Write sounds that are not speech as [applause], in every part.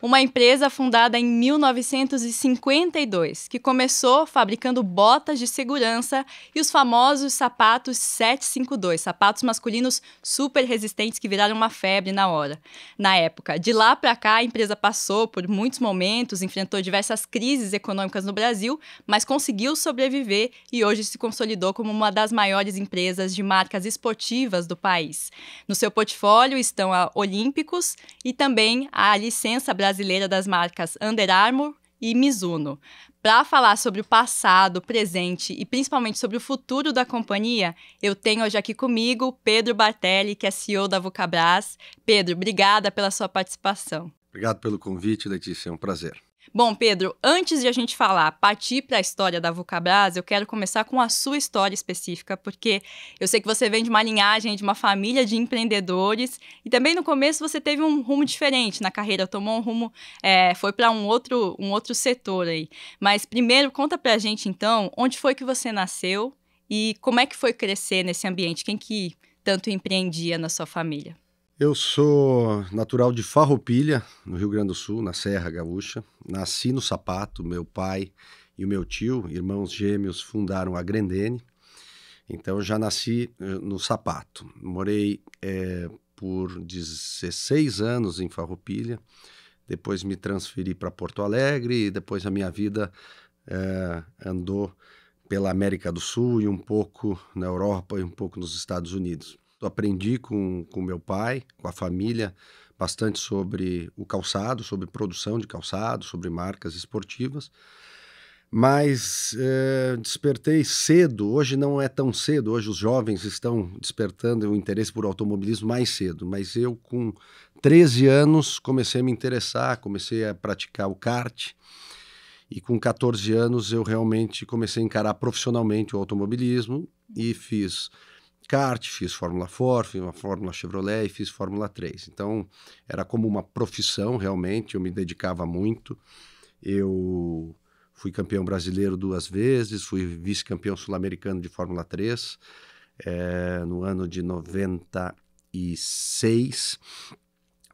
uma empresa fundada em 1952, que começou fabricando botas de segurança e os famosos sapatos 752, sapatos masculinos super resistentes que viraram uma febre na hora, na época. De lá para cá, a empresa passou por muitos momentos, enfrentou diversas crises econômicas no Brasil, mas conseguiu sobreviver e hoje se consolidou como uma das maiores empresas de marcas esportivas do país. No seu portfólio estão a Olímpicos e também a licença brasileira brasileira das marcas Under Armour e Mizuno. Para falar sobre o passado, presente e principalmente sobre o futuro da companhia, eu tenho hoje aqui comigo Pedro Bartelli, que é CEO da Vucabras. Pedro, obrigada pela sua participação. Obrigado pelo convite, Letícia, é um prazer. Bom, Pedro, antes de a gente falar, partir para a história da Vulcabras, eu quero começar com a sua história específica, porque eu sei que você vem de uma linhagem, de uma família de empreendedores, e também no começo você teve um rumo diferente na carreira, tomou um rumo, é, foi para um outro, um outro setor aí. Mas primeiro, conta para a gente então, onde foi que você nasceu e como é que foi crescer nesse ambiente? Quem que tanto empreendia na sua família? Eu sou natural de Farroupilha, no Rio Grande do Sul, na Serra Gaúcha. Nasci no Sapato, meu pai e o meu tio, irmãos gêmeos, fundaram a Grendene. Então já nasci eh, no Sapato. Morei é, por 16 anos em Farroupilha. Depois me transferi para Porto Alegre e depois a minha vida é, andou pela América do Sul e um pouco na Europa e um pouco nos Estados Unidos aprendi com, com meu pai, com a família, bastante sobre o calçado, sobre produção de calçado, sobre marcas esportivas. Mas é, despertei cedo, hoje não é tão cedo, hoje os jovens estão despertando o interesse por automobilismo mais cedo, mas eu com 13 anos comecei a me interessar, comecei a praticar o kart, e com 14 anos eu realmente comecei a encarar profissionalmente o automobilismo e fiz kart, fiz Fórmula Ford, fiz uma Fórmula Chevrolet e fiz Fórmula 3. Então, era como uma profissão realmente, eu me dedicava muito. Eu fui campeão brasileiro duas vezes, fui vice-campeão sul-americano de Fórmula 3 é, eh, no ano de 96.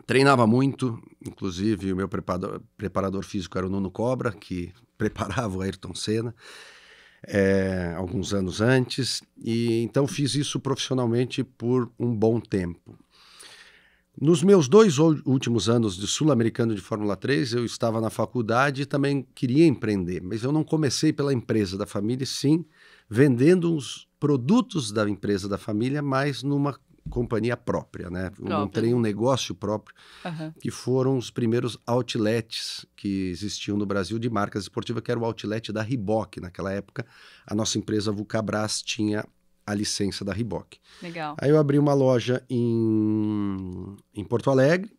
Treinava muito, inclusive o meu preparador, preparador físico era o Nuno Cobra, que [laughs] preparava o Ayrton Senna é, alguns anos antes, e então fiz isso profissionalmente por um bom tempo. Nos meus dois últimos anos de sul-americano de Fórmula 3, eu estava na faculdade e também queria empreender, mas eu não comecei pela empresa da família, sim, vendendo os produtos da empresa da família, mas numa companhia própria, né? Eu Montei um negócio próprio, uhum. que foram os primeiros outlets que existiam no Brasil de marcas esportivas, que era o outlet da Riboc. Naquela época, a nossa empresa Vucabras tinha a licença da Riboc. Legal. Aí eu abri uma loja em, em Porto Alegre,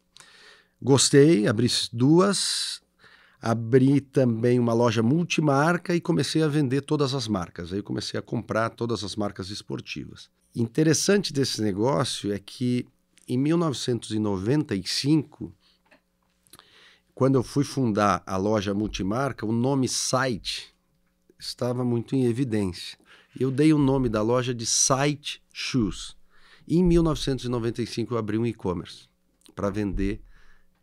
gostei, abri duas, abri também uma loja multimarca e comecei a vender todas as marcas. Aí comecei a comprar todas as marcas esportivas. Interessante desse negócio é que em 1995, quando eu fui fundar a loja multimarca, o nome site estava muito em evidência. Eu dei o nome da loja de Site Shoes. E em 1995 eu abri um e-commerce para vender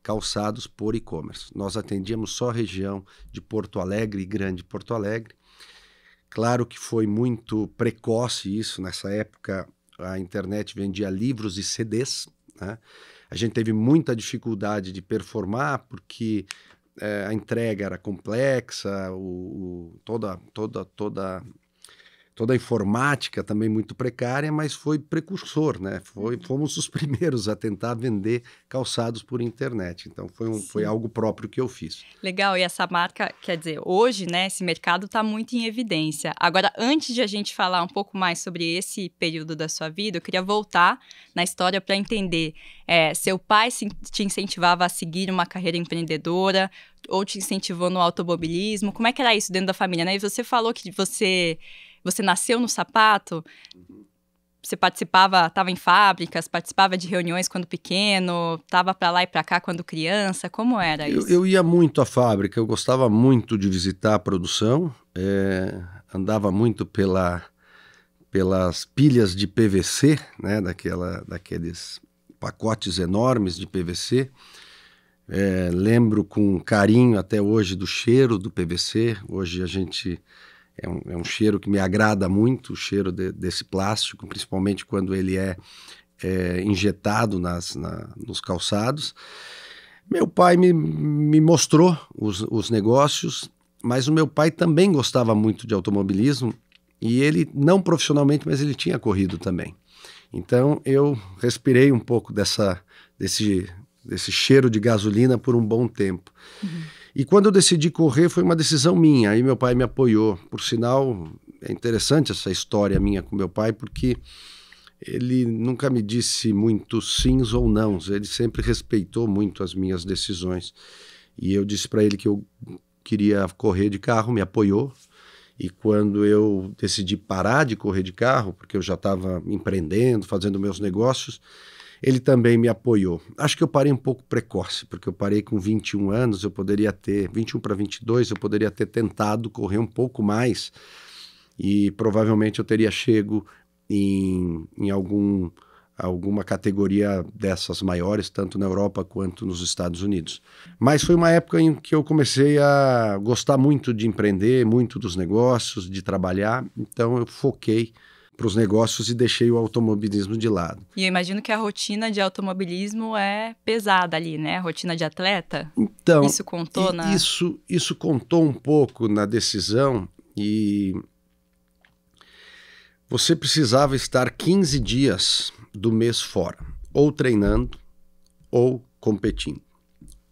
calçados por e-commerce. Nós atendíamos só a região de Porto Alegre e Grande Porto Alegre Claro que foi muito precoce isso. Nessa época, a internet vendia livros e CDs. Né? A gente teve muita dificuldade de performar, porque é, a entrega era complexa, o, o, toda, toda, toda toda a informática também muito precária, mas foi precursor, né? Foi, uhum. fomos os [laughs] primeiros a tentar vender calçados por internet. Então foi, um, foi algo próprio que eu fiz. Legal, e essa marca, quer dizer, hoje, né, esse mercado está muito em evidência. Agora, antes de a gente falar um pouco mais sobre esse período da sua vida, eu queria voltar na história para entender. É, seu pai te incentivava a seguir uma carreira empreendedora, ou te incentivou no automobilismo? Como é que era isso dentro da família? Né? E você falou que você você nasceu no sapato, você participava, estava em fábricas, participava de reuniões quando pequeno, estava para lá e para cá quando criança, como era isso? Eu, eu, ia muito à fábrica, eu gostava muito de visitar a produção, é, andava muito pela, pelas pilhas de PVC, né, daquela, daqueles pacotes enormes de PVC. É, eh, lembro com carinho até hoje do cheiro do PVC. Hoje a gente é um, é um cheiro que me agrada muito, o cheiro de, desse plástico, principalmente quando ele é, é injetado nas, na, nos calçados. Meu pai me, me mostrou os, os negócios, mas o meu pai também gostava muito de automobilismo e ele, não profissionalmente, mas ele tinha corrido também. Então eu respirei um pouco dessa, desse, desse cheiro de gasolina por um bom tempo. Uhum. E quando eu decidi correr, foi uma decisão minha. Aí meu pai me apoiou. Por sinal, é interessante essa história minha com meu pai, porque ele nunca me disse muito sims ou não. Ele sempre respeitou muito as minhas decisões. E eu disse para ele que eu queria correr de carro, me apoiou. E quando eu decidi parar de correr de carro, porque eu já estava empreendendo, fazendo meus negócios, ele também me apoiou. Acho que eu parei um pouco precoce, porque eu parei com 21 anos, eu poderia ter, 21 para 22, eu poderia ter tentado correr um pouco mais e provavelmente eu teria chego em, em algum, alguma categoria dessas maiores, tanto na Europa quanto nos Estados Unidos. Mas foi uma época em que eu comecei a gostar muito de empreender, muito dos negócios, de trabalhar, então eu foquei para os negócios e deixei o automobilismo de lado. E eu imagino que a rotina de automobilismo é pesada ali, né? A rotina de atleta. Então, isso contou na... isso, isso contou um pouco na decisão e você precisava estar 15 dias do mês fora, ou treinando ou competindo,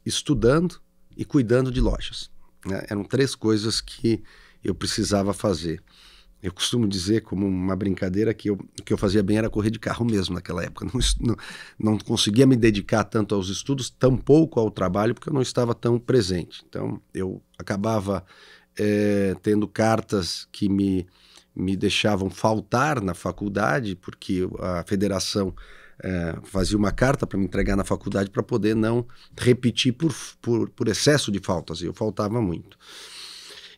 estudando e cuidando de lojas. Né? Eram três coisas que eu precisava fazer. Eu costumo dizer, como uma brincadeira, que eu, que eu fazia bem era correr de carro mesmo naquela época. [laughs] Não, não, não conseguia me dedicar tanto aos estudos, tampouco ao trabalho, porque eu não estava tão presente. Então, eu acabava é, tendo cartas que me, me deixavam faltar na faculdade, porque a federação é, fazia uma carta para me entregar na faculdade para poder não repetir por, por, por excesso de faltas. E eu faltava muito.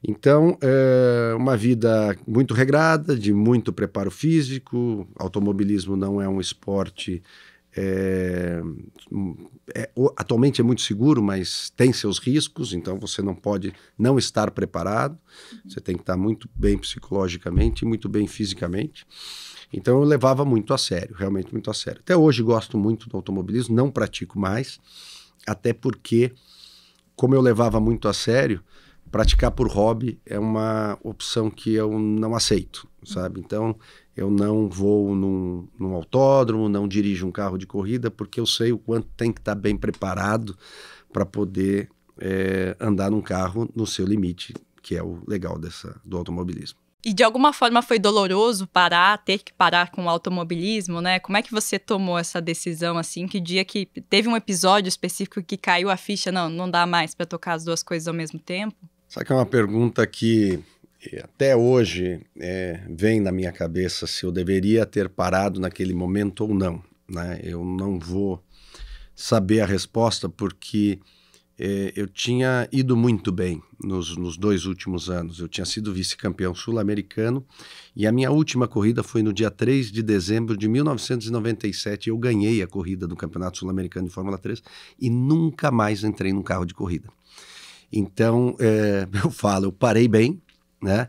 Então, é uma vida muito regrada, de muito preparo físico. Automobilismo não é um esporte. Eh, é, é, atualmente é muito seguro, mas tem seus riscos, então você não pode não estar preparado. Uhum. Você tem que estar muito bem psicologicamente e muito bem fisicamente. Então eu levava muito a sério, realmente muito a sério. Até hoje gosto muito do automobilismo, não pratico mais, até porque, como eu levava muito a sério, praticar por hobby é uma opção que eu não aceito, sabe? Então, eu não vou num, num autódromo, não dirijo um carro de corrida, porque eu sei o quanto tem que estar tá bem preparado para poder é, andar num carro no seu limite, que é o legal dessa, do automobilismo. E de alguma forma foi doloroso parar, ter que parar com o automobilismo, né? Como é que você tomou essa decisão assim? Que dia que teve um episódio específico que caiu a ficha, não, não dá mais para tocar as duas coisas ao mesmo tempo? Sabe que é uma pergunta que eh, até hoje é, vem na minha cabeça se eu deveria ter parado naquele momento ou não. Né? Eu não vou saber a resposta porque é, eu tinha ido muito bem nos, nos, dois últimos anos. Eu tinha sido vice-campeão sul-americano e a minha última corrida foi no dia 3 de dezembro de 1997. Eu ganhei a corrida do Campeonato Sul-Americano de Fórmula 3 e nunca mais entrei num carro de corrida. Então, é, [laughs] eu falo, eu parei bem, né?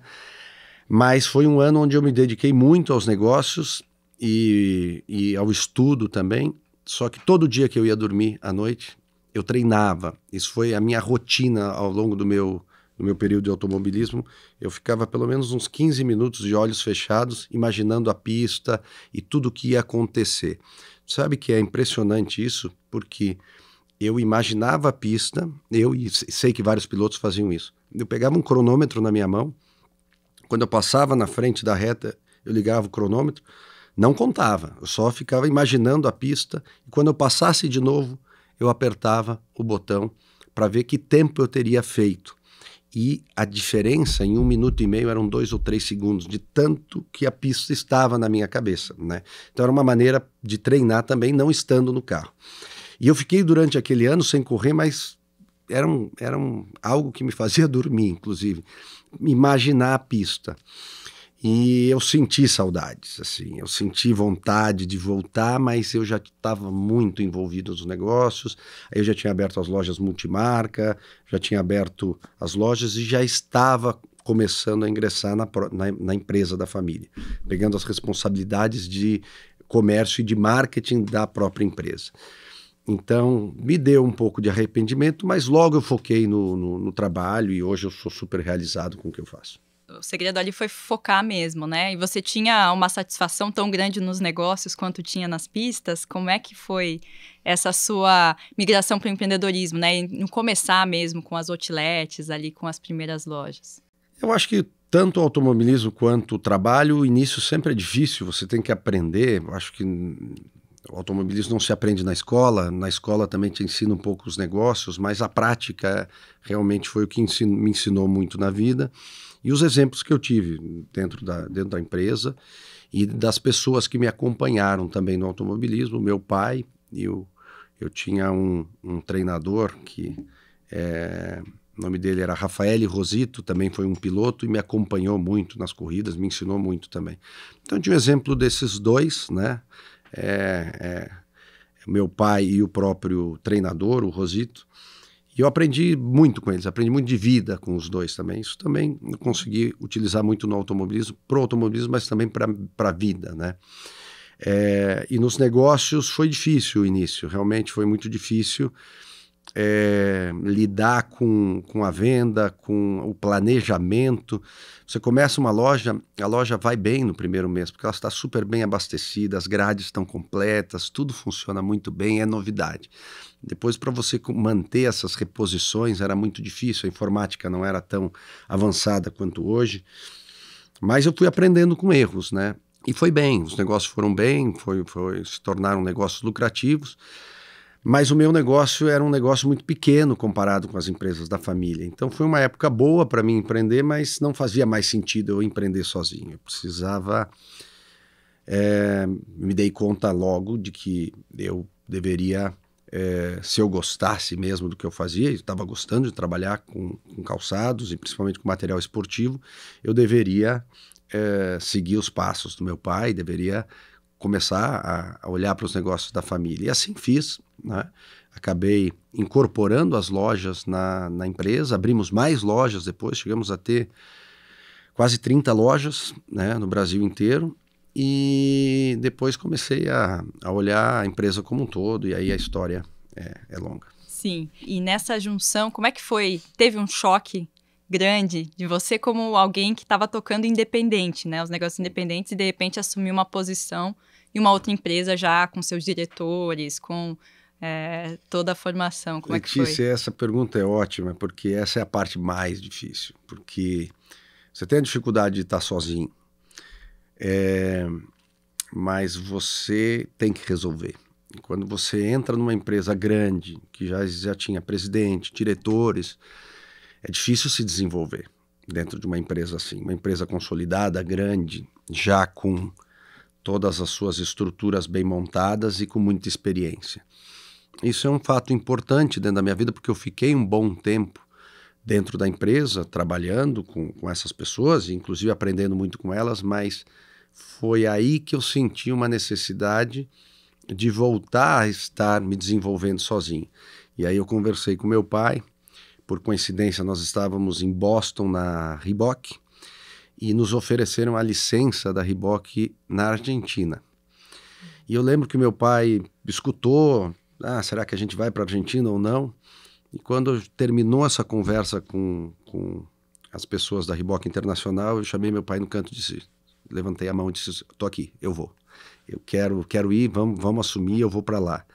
Mas foi um ano onde eu me dediquei muito aos negócios e, e ao estudo também. Só que todo dia que eu ia dormir à noite, eu treinava. Isso foi a minha rotina ao longo do meu, do meu período de automobilismo. Eu ficava pelo menos uns 15 minutos de olhos fechados, imaginando a pista e tudo o que ia acontecer. Sabe que é impressionante isso? Porque eu imaginava a pista, eu e sei que vários pilotos faziam isso. Eu pegava um cronômetro na minha mão, quando eu passava na frente da reta, eu ligava o cronômetro, não contava, eu só ficava imaginando a pista, e quando eu passasse de novo, eu apertava o botão para ver que tempo eu teria feito. E a diferença em um minuto e meio eram dois ou três segundos, de tanto que a pista estava na minha cabeça. Né? Então era uma maneira de treinar também, não estando no carro. E eu fiquei durante aquele ano sem correr, mas era, um, era um, algo que me fazia [laughs] dormir, inclusive, imaginar a pista. E eu senti saudades, assim, eu senti vontade de voltar, mas eu já estava muito envolvido nos negócios. Aí eu já tinha aberto as lojas multimarca, já tinha aberto as lojas e já estava começando a ingressar na, na, na empresa da família, pegando as responsabilidades de comércio e de marketing da própria empresa. Então, me deu um pouco de arrependimento, mas logo eu foquei no, no, no, trabalho e hoje eu sou super realizado com o que eu faço. O segredo ali foi focar mesmo, né? E você tinha uma satisfação tão grande nos negócios quanto tinha nas pistas. Como é que foi essa sua migração para o empreendedorismo, né? no começar mesmo com as outlets ali, com as primeiras lojas. Eu acho que tanto o automobilismo quanto o trabalho, o início sempre é difícil, você tem que aprender. Eu acho que o automobilismo não se aprende na escola, na escola também te ensina um pouco os negócios, mas a prática realmente foi o que ensino, me ensinou muito na vida. E os exemplos que eu tive dentro da, dentro da empresa e das pessoas que me acompanharam também no automobilismo, meu pai, eu, eu tinha um, um treinador que é, o nome dele era Rafael Rosito, também foi um piloto e me acompanhou muito nas corridas, me ensinou muito também. Então, tinha um exemplo desses dois, né? É, é, é, meu pai e o próprio treinador, o Rosito. E eu aprendi muito com eles, aprendi muito de vida com os dois também. Isso também eu consegui utilizar muito no automobilismo, para o automobilismo, mas também para a vida, né? É, e nos negócios foi difícil o início, realmente foi muito difícil é, lidar com, com a venda, com o planejamento. Você começa uma loja, a loja vai bem no primeiro mês, porque ela está super bem abastecida, as grades estão completas, tudo funciona muito bem, é novidade. Depois, para você manter essas reposições, era muito difícil, a informática não era tão avançada quanto hoje. Mas eu fui aprendendo com erros, né? E foi bem, os negócios foram bem, foi, foi se tornaram negócios lucrativos. Mas o meu negócio era um negócio muito pequeno comparado com as empresas da família. Então foi uma época boa para mim empreender, mas não fazia mais sentido eu empreender sozinho. Eu precisava. É, me dei conta logo de que eu deveria, é, se eu gostasse mesmo do que eu fazia, estava gostando de trabalhar com, com, calçados e principalmente com material esportivo, eu deveria é, seguir os passos do meu pai, deveria começar a, olhar para os negócios da família. E assim fiz. Né? Acabei incorporando as lojas na, na, empresa, abrimos mais lojas depois, chegamos a ter quase 30 lojas né, no Brasil inteiro. E depois comecei a, a, olhar a empresa como um todo, e aí a história é, é longa. Sim, e nessa junção, como é que foi? Teve um choque grande de você como alguém que estava tocando independente, né? Os negócios independentes e de repente assumir uma posição e uma outra empresa já com seus diretores, com é, toda a formação? Como Letícia, é que foi? essa pergunta é ótima, porque essa é a parte mais difícil, porque você tem a dificuldade de estar sozinho, é, mas você tem que resolver. E quando você entra numa empresa grande, que já, já tinha presidente, diretores, é difícil se desenvolver dentro de uma empresa assim. Uma empresa consolidada, grande, já com todas as suas estruturas bem montadas e com muita experiência. Isso é um fato importante dentro da minha vida, porque eu fiquei um bom tempo dentro da empresa, trabalhando com, com essas pessoas, inclusive aprendendo muito com elas, mas foi aí que eu senti uma necessidade de voltar a estar me desenvolvendo sozinho. E aí eu conversei com meu pai, por coincidência nós estávamos em Boston na Reebok, e nos ofereceram a licença da Riboc na Argentina. E eu lembro que meu pai escutou, ah, será que a gente vai para a Argentina ou não? E quando terminou essa conversa com, com as pessoas da Riboc Internacional, eu chamei meu pai no canto e disse, levantei a mão e disse, tô aqui, eu vou. Eu quero, quero ir, vamos, vamos assumir, eu vou para lá.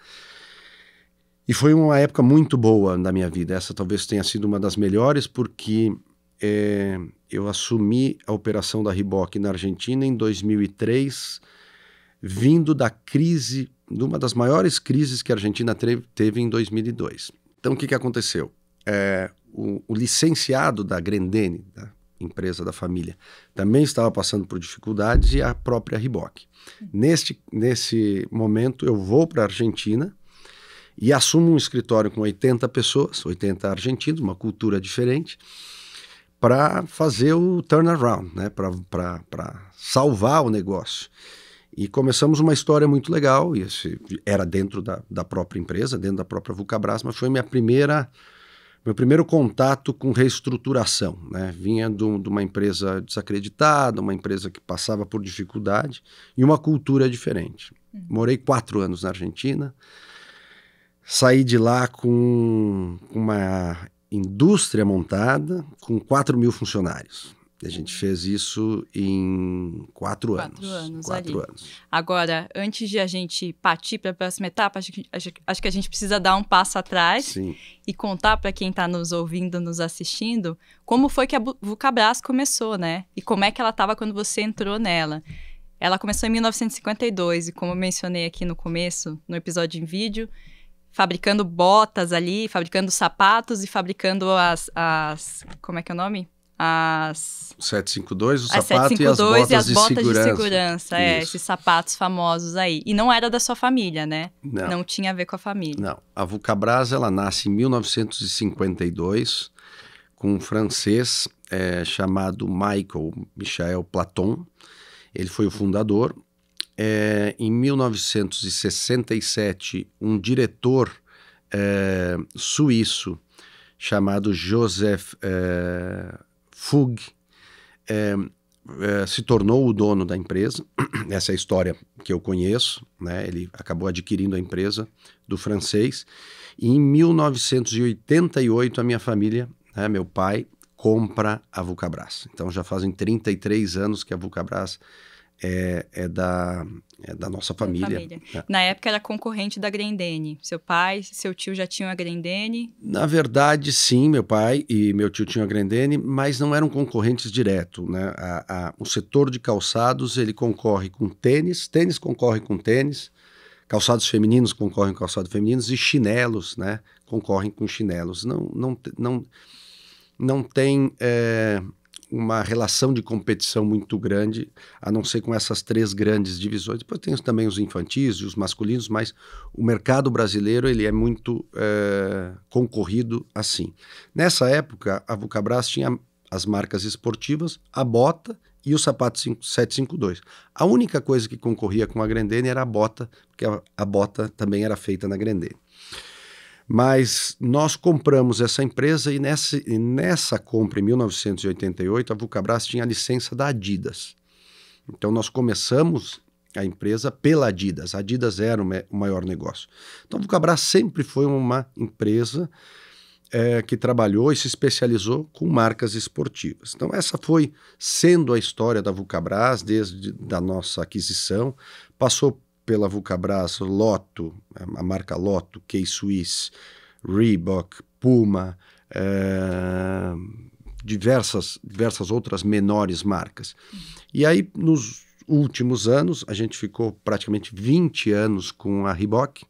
E foi uma época muito boa na minha vida. Essa talvez tenha sido uma das melhores, porque é, eu assumi a operação da Riboc na Argentina em 2003, vindo da crise, de uma das maiores crises que a Argentina teve em 2002. Então, o que, que aconteceu? É, o, o, licenciado da Grendene, da empresa da família, também estava passando por dificuldades e a própria Riboc. Neste, nesse momento, eu vou para a Argentina e assumo um escritório com 80 pessoas, 80 argentinos, uma cultura diferente para fazer o turnaround, né? para salvar o negócio. E começamos uma história muito legal, e esse era dentro da, da própria empresa, dentro da própria Vucabras, mas foi minha primeira, meu primeiro contato com reestruturação. Né? Vinha de uma empresa desacreditada, uma empresa que passava por dificuldade e uma cultura diferente. Hum. Morei quatro anos na Argentina, saí de lá com uma indústria montada com 4 mil funcionários. A gente fez isso em quatro, quatro anos. anos. Quatro ali. anos. Agora, antes de a gente partir para a próxima etapa, acho que, acho, que a gente precisa dar um passo atrás Sim. e contar para quem está nos ouvindo, nos assistindo, como foi que a Vucabras começou, né? E como é que ela estava quando você entrou nela. Ela começou em 1952 e, como eu mencionei aqui no começo, no episódio em vídeo, fabricando botas ali, fabricando sapatos e fabricando as, as como é que é o nome? As 752, o as sapato 752 e as botas, e as botas de segurança. De segurança é, esses sapatos famosos aí. E não era da sua família, né? Não, não tinha a ver com a família. Não. A Vulcabras, ela nasce em 1952 com um francês é, chamado Michael Michel Platon. Ele foi o fundador é, em 1967, um diretor é, suíço chamado Joseph é, Fug é, é, se tornou o dono da empresa. [clears throat] Essa é a história que eu conheço. Né? Ele acabou adquirindo a empresa do francês. E em 1988, a minha família, né, meu pai, compra a Vulcabras. Então já fazem 33 anos que a Vulcabras é, é, da, é da nossa família. família. É. Na época era concorrente da Grendene. Seu pai, seu tio já tinham a Grendene? Na verdade, sim, meu pai e meu tio tinham a Grendene, mas não eram concorrentes direto. Né? A, a, o setor de calçados ele concorre com tênis, tênis concorre com tênis, calçados femininos concorrem com calçados femininos e chinelos, né? Concorrem com chinelos. Não, não, não, não tem é, uma relação de competição muito grande, a não ser com essas três grandes divisões. Depois tem também os infantis e os masculinos, mas o mercado brasileiro ele é muito é, concorrido assim. Nessa época, a Vucabras tinha as marcas esportivas, a bota e o sapato 752. A única coisa que concorria com a Grendene era a bota, porque a, a bota também era feita na Grendene. Mas nós compramos essa empresa e nessa, e nessa compra, em 1988, a Vulcabras tinha a licença da Adidas. Então nós começamos a empresa pela Adidas. A Adidas era o maior negócio. Então a Vulcabras sempre foi uma empresa é, que trabalhou e se especializou com marcas esportivas. Então, essa foi sendo a história da Vulcabras desde da nossa aquisição. Passou pela Vulcabras, Lotto, a marca Lotto, K-Swiss, Reebok, Puma, é, diversas, diversas outras menores marcas. E aí, nos últimos anos, a gente ficou praticamente 20 anos com a Reebok,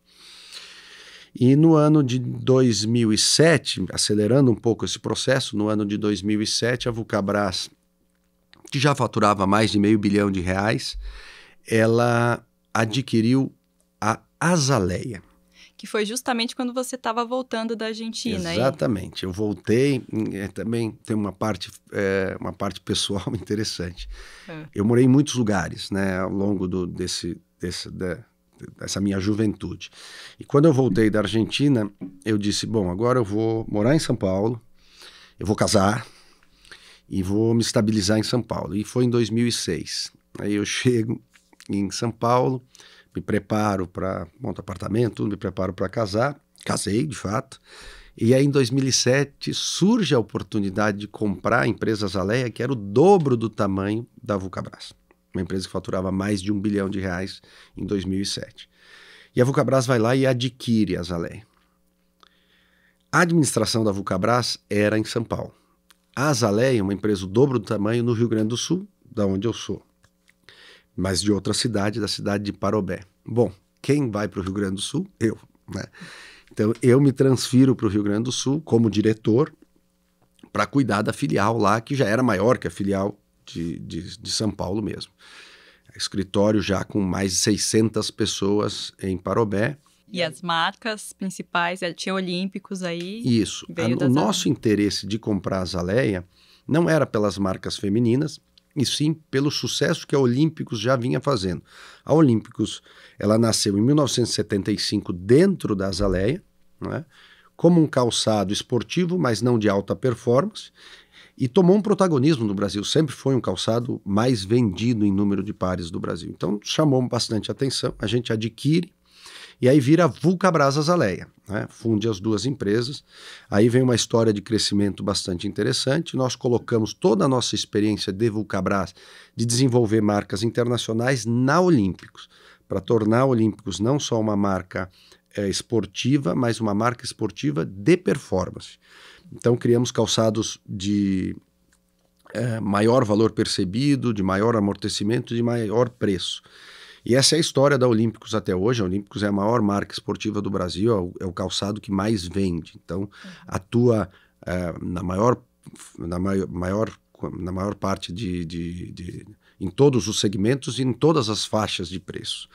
e no ano de 2007, acelerando um pouco esse processo, no ano de 2007, a Vulcabras, que já faturava mais de meio bilhão de reais, ela adquiriu a azaleia. Que foi justamente quando você estava voltando da Argentina. Exatamente. Eu voltei. Hum, é, também tem uma parte, é, uma parte pessoal [laughs] interessante. É. Eu morei em muitos lugares né, ao longo do, desse, desse, da, minha juventude. E quando eu voltei da Argentina, eu disse: bom, agora eu vou morar em São Paulo, eu vou casar e vou me estabilizar em São Paulo. E foi em 2006. Aí eu [laughs] chego em São Paulo, me preparo para montar apartamento, me preparo para casar, casei de fato. E aí em 2007 surge a oportunidade de comprar a empresa Zaleia, que era o dobro do tamanho da Vulcabras, uma empresa que faturava mais de um bilhão de reais em 2007. E a Vulcabras vai lá e adquire a Zaleia. A administração da Vulcabras era em São Paulo. A Azaleia, é uma empresa do dobro do tamanho, no Rio Grande do Sul, da onde eu sou mas de outra cidade, da cidade de Parobé. Bom, quem vai para o Rio Grande do Sul? Eu, né? Então eu me transfiro para o Rio Grande do Sul como diretor para cuidar da filial lá, que já era maior que a filial de, de, de São Paulo mesmo. Escritório já com mais de 600 pessoas em Parobé. E as marcas principais, é, tinha Olímpicos aí. Isso. o nosso interesse de comprar a Zaleia não era pelas marcas femininas, e sim pelo sucesso que a Olímpicos já vinha fazendo. A Olímpicos, ela nasceu em 1975 dentro da Azaleia, né, como um calçado esportivo, mas não de alta performance, e tomou um protagonismo no Brasil. Sempre foi um calçado mais vendido em número de pares do Brasil. Então chamou bastante atenção, a gente adquire e aí vira Vulcabras Azaleia. Né? Funde as duas empresas. Aí vem uma história de crescimento bastante interessante. Nós colocamos toda a nossa experiência de Vulcabras de desenvolver marcas internacionais na Olímpicos, para tornar a Olímpicos não só uma marca é, esportiva, mas uma marca esportiva de performance. Então criamos calçados de é, maior valor percebido, de maior amortecimento, de maior preço. E essa é a história da Olímpicos até hoje. A Olímpicos é a maior marca esportiva do Brasil, é o é calçado que mais vende. Então, uhum. atua é, na, maior, na, maior, na maior parte de, de, de. em todos os segmentos e em todas as faixas de preço.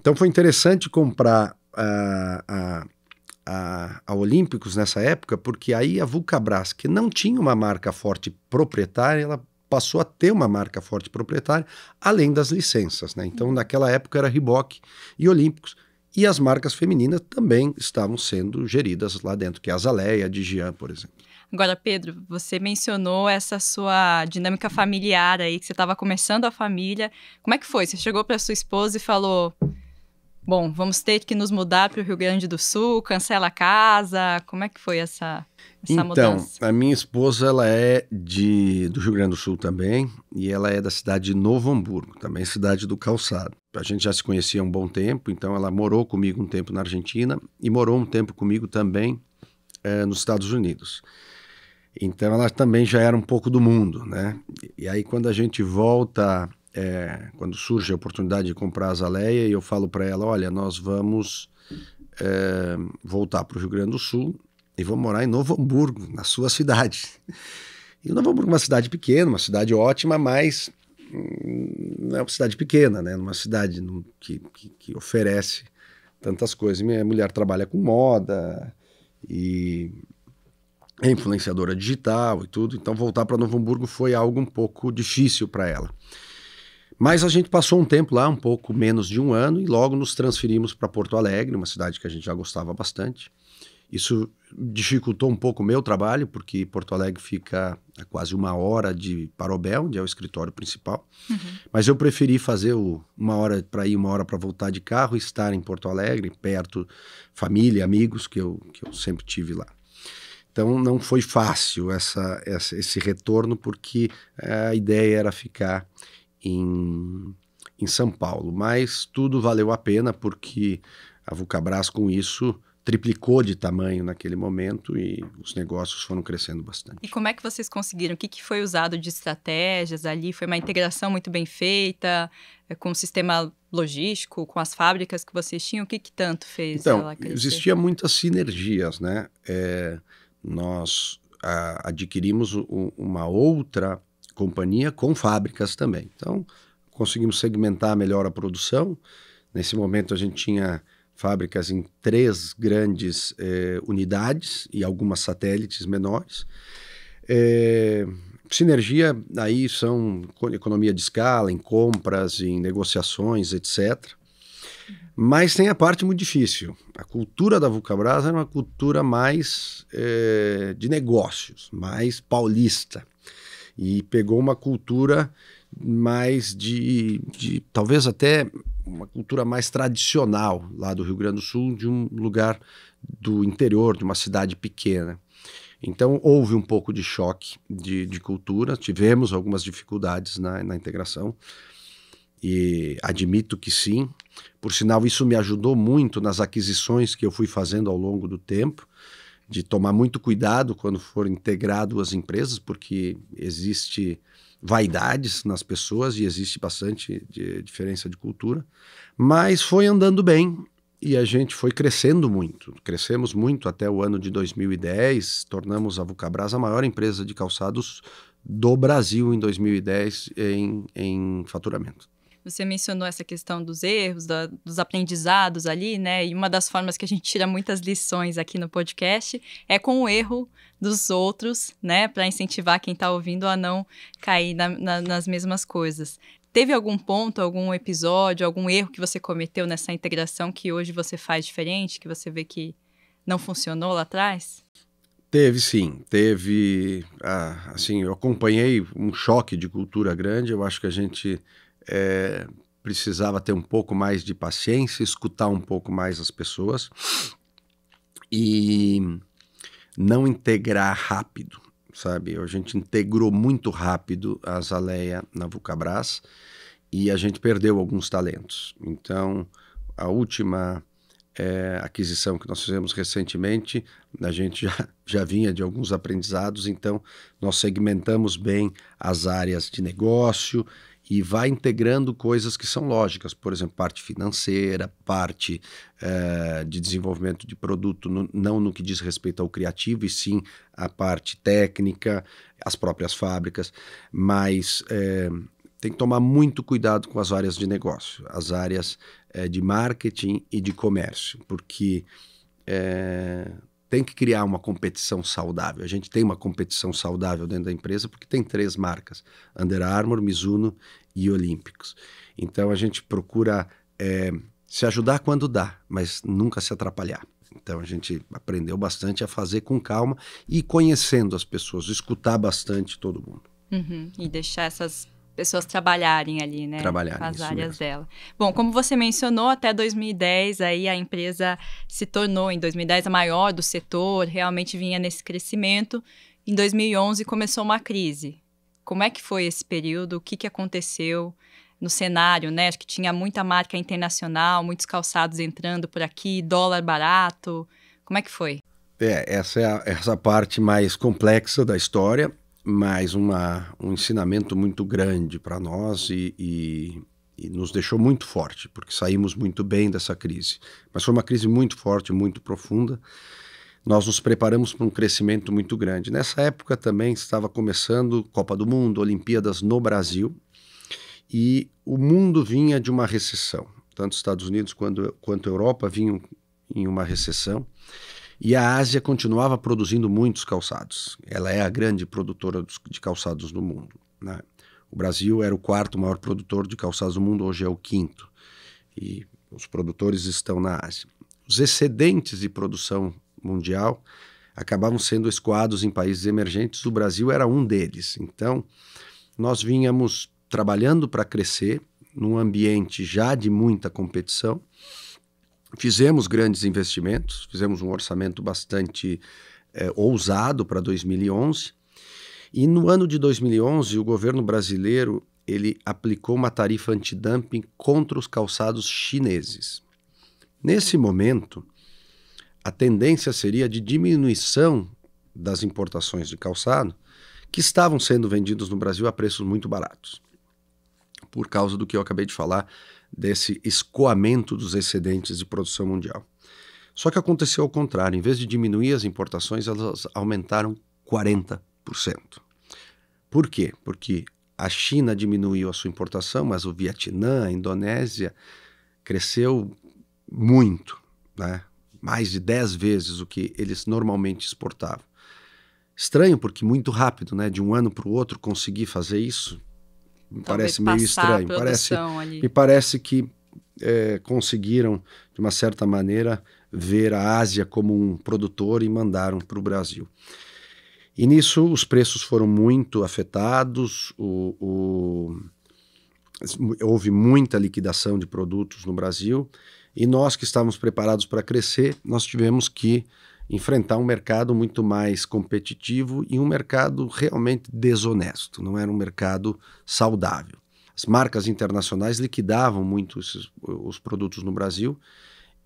Então, foi interessante comprar a, a, a Olímpicos nessa época, porque aí a Vulcabras, que não tinha uma marca forte proprietária, ela passou a ter uma marca forte proprietária, além das licenças. Né? Então, naquela época era Reebok e Olímpicos. E as marcas femininas também estavam sendo geridas lá dentro, que é a Zaleia, a Digian, por exemplo. Agora, Pedro, você mencionou essa sua dinâmica familiar aí, que você estava começando a família. Como é que foi? Você chegou para sua esposa e falou: bom, vamos ter que nos mudar para o Rio Grande do Sul, cancela a casa. Como é que foi essa, essa então, mudança? Então, a minha esposa ela é de, do Rio Grande do Sul também e ela é da cidade de Novo Hamburgo, também cidade do calçado. A gente já se conhecia há um bom tempo, então ela morou comigo um tempo na Argentina e morou um tempo comigo também é, nos Estados Unidos. Então ela também já era um pouco do mundo, né? E aí quando a gente volta é, quando surge a oportunidade de comprar a Zaleia, eu falo para ela: olha, nós vamos é, voltar para o Rio Grande do Sul e vamos morar em Novo Hamburgo, na sua cidade. E Novo Hamburgo é uma cidade pequena, uma cidade ótima, mas hum, não é uma cidade pequena, né? Uma cidade que, que, que oferece tantas coisas. Minha mulher trabalha com moda e é influenciadora digital e tudo, então voltar para Novo Hamburgo foi algo um pouco difícil para ela. Mas a gente passou um tempo lá, um pouco menos de um ano, e logo nos transferimos para Porto Alegre, uma cidade que a gente já gostava bastante. Isso dificultou um pouco o meu trabalho, porque Porto Alegre fica a quase uma hora de Parobel, onde é o escritório principal. Uhum. Mas eu preferi fazer o, uma hora para ir, uma hora para voltar de carro, estar em Porto Alegre, perto, família, amigos que eu, que eu sempre tive lá. Então não foi fácil essa, essa, esse retorno, porque eh, a ideia era ficar em, em São Paulo. Mas tudo valeu a pena porque a Vucabras, com isso, triplicou de tamanho naquele momento e os negócios foram crescendo bastante. E como é que vocês conseguiram? O que, que foi usado de estratégias ali? Foi uma integração muito bem feita eh, com o sistema logístico, com as fábricas que vocês tinham? O que, que tanto fez então, ela Existia muitas sinergias, né? É, nós a, ah, adquirimos o, uma outra companhia com fábricas também. Então, conseguimos segmentar melhor a produção. Nesse momento, a gente tinha fábricas em três grandes eh, unidades e algumas satélites menores. Eh, sinergia aí são economia de escala, em compras, em negociações, etc. Mas tem a parte muito difícil. A cultura da Vulcabras era uma cultura mais eh, de negócios, mais paulista e pegou uma cultura mais de, de talvez até uma cultura mais tradicional lá do Rio Grande do Sul, de um lugar do interior, de uma cidade pequena. Então houve um pouco de choque de, de cultura, tivemos algumas dificuldades na, na integração, e admito que sim. Por sinal, isso me ajudou muito nas aquisições que eu fui fazendo ao longo do tempo, de tomar muito cuidado quando for integrado às empresas, porque existe vaidades nas pessoas e existe bastante de diferença de cultura, mas foi andando bem e a gente foi crescendo muito. Crescemos muito até o ano de 2010, tornamos a Vucabras a maior empresa de calçados do Brasil em 2010 em, em faturamento. Você mencionou essa questão dos erros, da, dos aprendizados ali, né? E uma das formas que a gente tira muitas lições aqui no podcast é com o erro dos outros, né? Para incentivar quem está ouvindo a não cair na, na, nas mesmas coisas. Teve algum ponto, algum episódio, algum erro que você cometeu nessa integração que hoje você faz diferente, que você vê que não funcionou lá atrás? Teve sim, teve. Ah, assim, eu acompanhei um choque de cultura grande. Eu acho que a gente é, precisava ter um pouco mais de paciência, escutar um pouco mais as pessoas e não integrar rápido, sabe? A gente integrou muito rápido a Zaleia na Vulcabras e a gente perdeu alguns talentos. Então, a última é, aquisição que nós fizemos recentemente, a gente já, já vinha de alguns aprendizados, então nós segmentamos bem as áreas de negócio e vai integrando coisas que são lógicas, por exemplo, parte financeira, parte é, de desenvolvimento de produto, no, não no que diz respeito ao criativo, e sim a parte técnica, as próprias fábricas, mas é, tem que tomar muito cuidado com as áreas de negócio, as áreas é, de marketing e de comércio, porque tem que criar uma competição saudável. A gente tem uma competição saudável dentro da empresa porque tem três marcas: Under Armour, Mizuno e olímpicos. Então a gente procura é, se ajudar quando dá, mas nunca se atrapalhar. Então a gente aprendeu bastante a fazer com calma e conhecendo as pessoas, escutar bastante todo mundo. Uhum, e deixar essas pessoas trabalharem ali, né? Trabalharem. As áreas mesmo. dela. Bom, como você mencionou, até 2010 aí a empresa se tornou em 2010 a maior do setor, realmente vinha nesse crescimento. Em 2011 começou uma crise, como é que foi esse período? O que, que aconteceu no cenário, né? Acho que tinha muita marca internacional, muitos calçados entrando por aqui, dólar barato. Como é que foi? É, essa é a, essa parte mais complexa da história, mas uma, um ensinamento muito grande para nós e, e, e, nos deixou muito forte, porque saímos muito bem dessa crise. Mas foi uma crise muito forte, muito profunda, nós nos preparamos para um crescimento muito grande. Nessa época também estava começando Copa do Mundo, Olimpíadas no Brasil, e o mundo vinha de uma recessão. Tanto Estados Unidos quanto, quanto Europa vinham em uma recessão. E a Ásia continuava produzindo muitos calçados. Ela é a grande produtora de calçados no mundo. Né? O Brasil era o quarto maior produtor de calçados do mundo, hoje é o quinto. E os produtores estão na Ásia. Os excedentes de produção mundial, acabavam sendo escoados em países emergentes, o Brasil era um deles. Então, nós vínhamos trabalhando para crescer num ambiente já de muita competição. Fizemos grandes investimentos, fizemos um orçamento bastante é, ousado para 2011. E no ano de 2011, o governo brasileiro ele aplicou uma tarifa antidumping contra os calçados chineses. Nesse momento, a tendência seria de diminuição das importações de calçado que estavam sendo vendidos no Brasil a preços muito baratos. Por causa do que eu acabei de falar, desse escoamento dos excedentes de produção mundial. Só que aconteceu ao contrário, em vez de diminuir as importações, elas aumentaram 40%. Por quê? Porque a China diminuiu a sua importação, mas o Vietnã, a Indonésia cresceu muito, né? mais de 10 vezes o que eles normalmente exportavam. Estranho, porque muito rápido, né? De um ano para o outro, conseguir fazer isso me Talvez parece meio estranho. Parece, me parece que é, conseguiram, de uma certa maneira, ver a Ásia como um produtor e mandaram para o Brasil. E nisso os preços foram muito afetados, o, o, houve muita liquidação de produtos no Brasil e nós que estávamos preparados para crescer, nós tivemos que enfrentar um mercado muito mais competitivo e um mercado realmente desonesto, não era um mercado saudável. As marcas internacionais liquidavam muito esses, os produtos no Brasil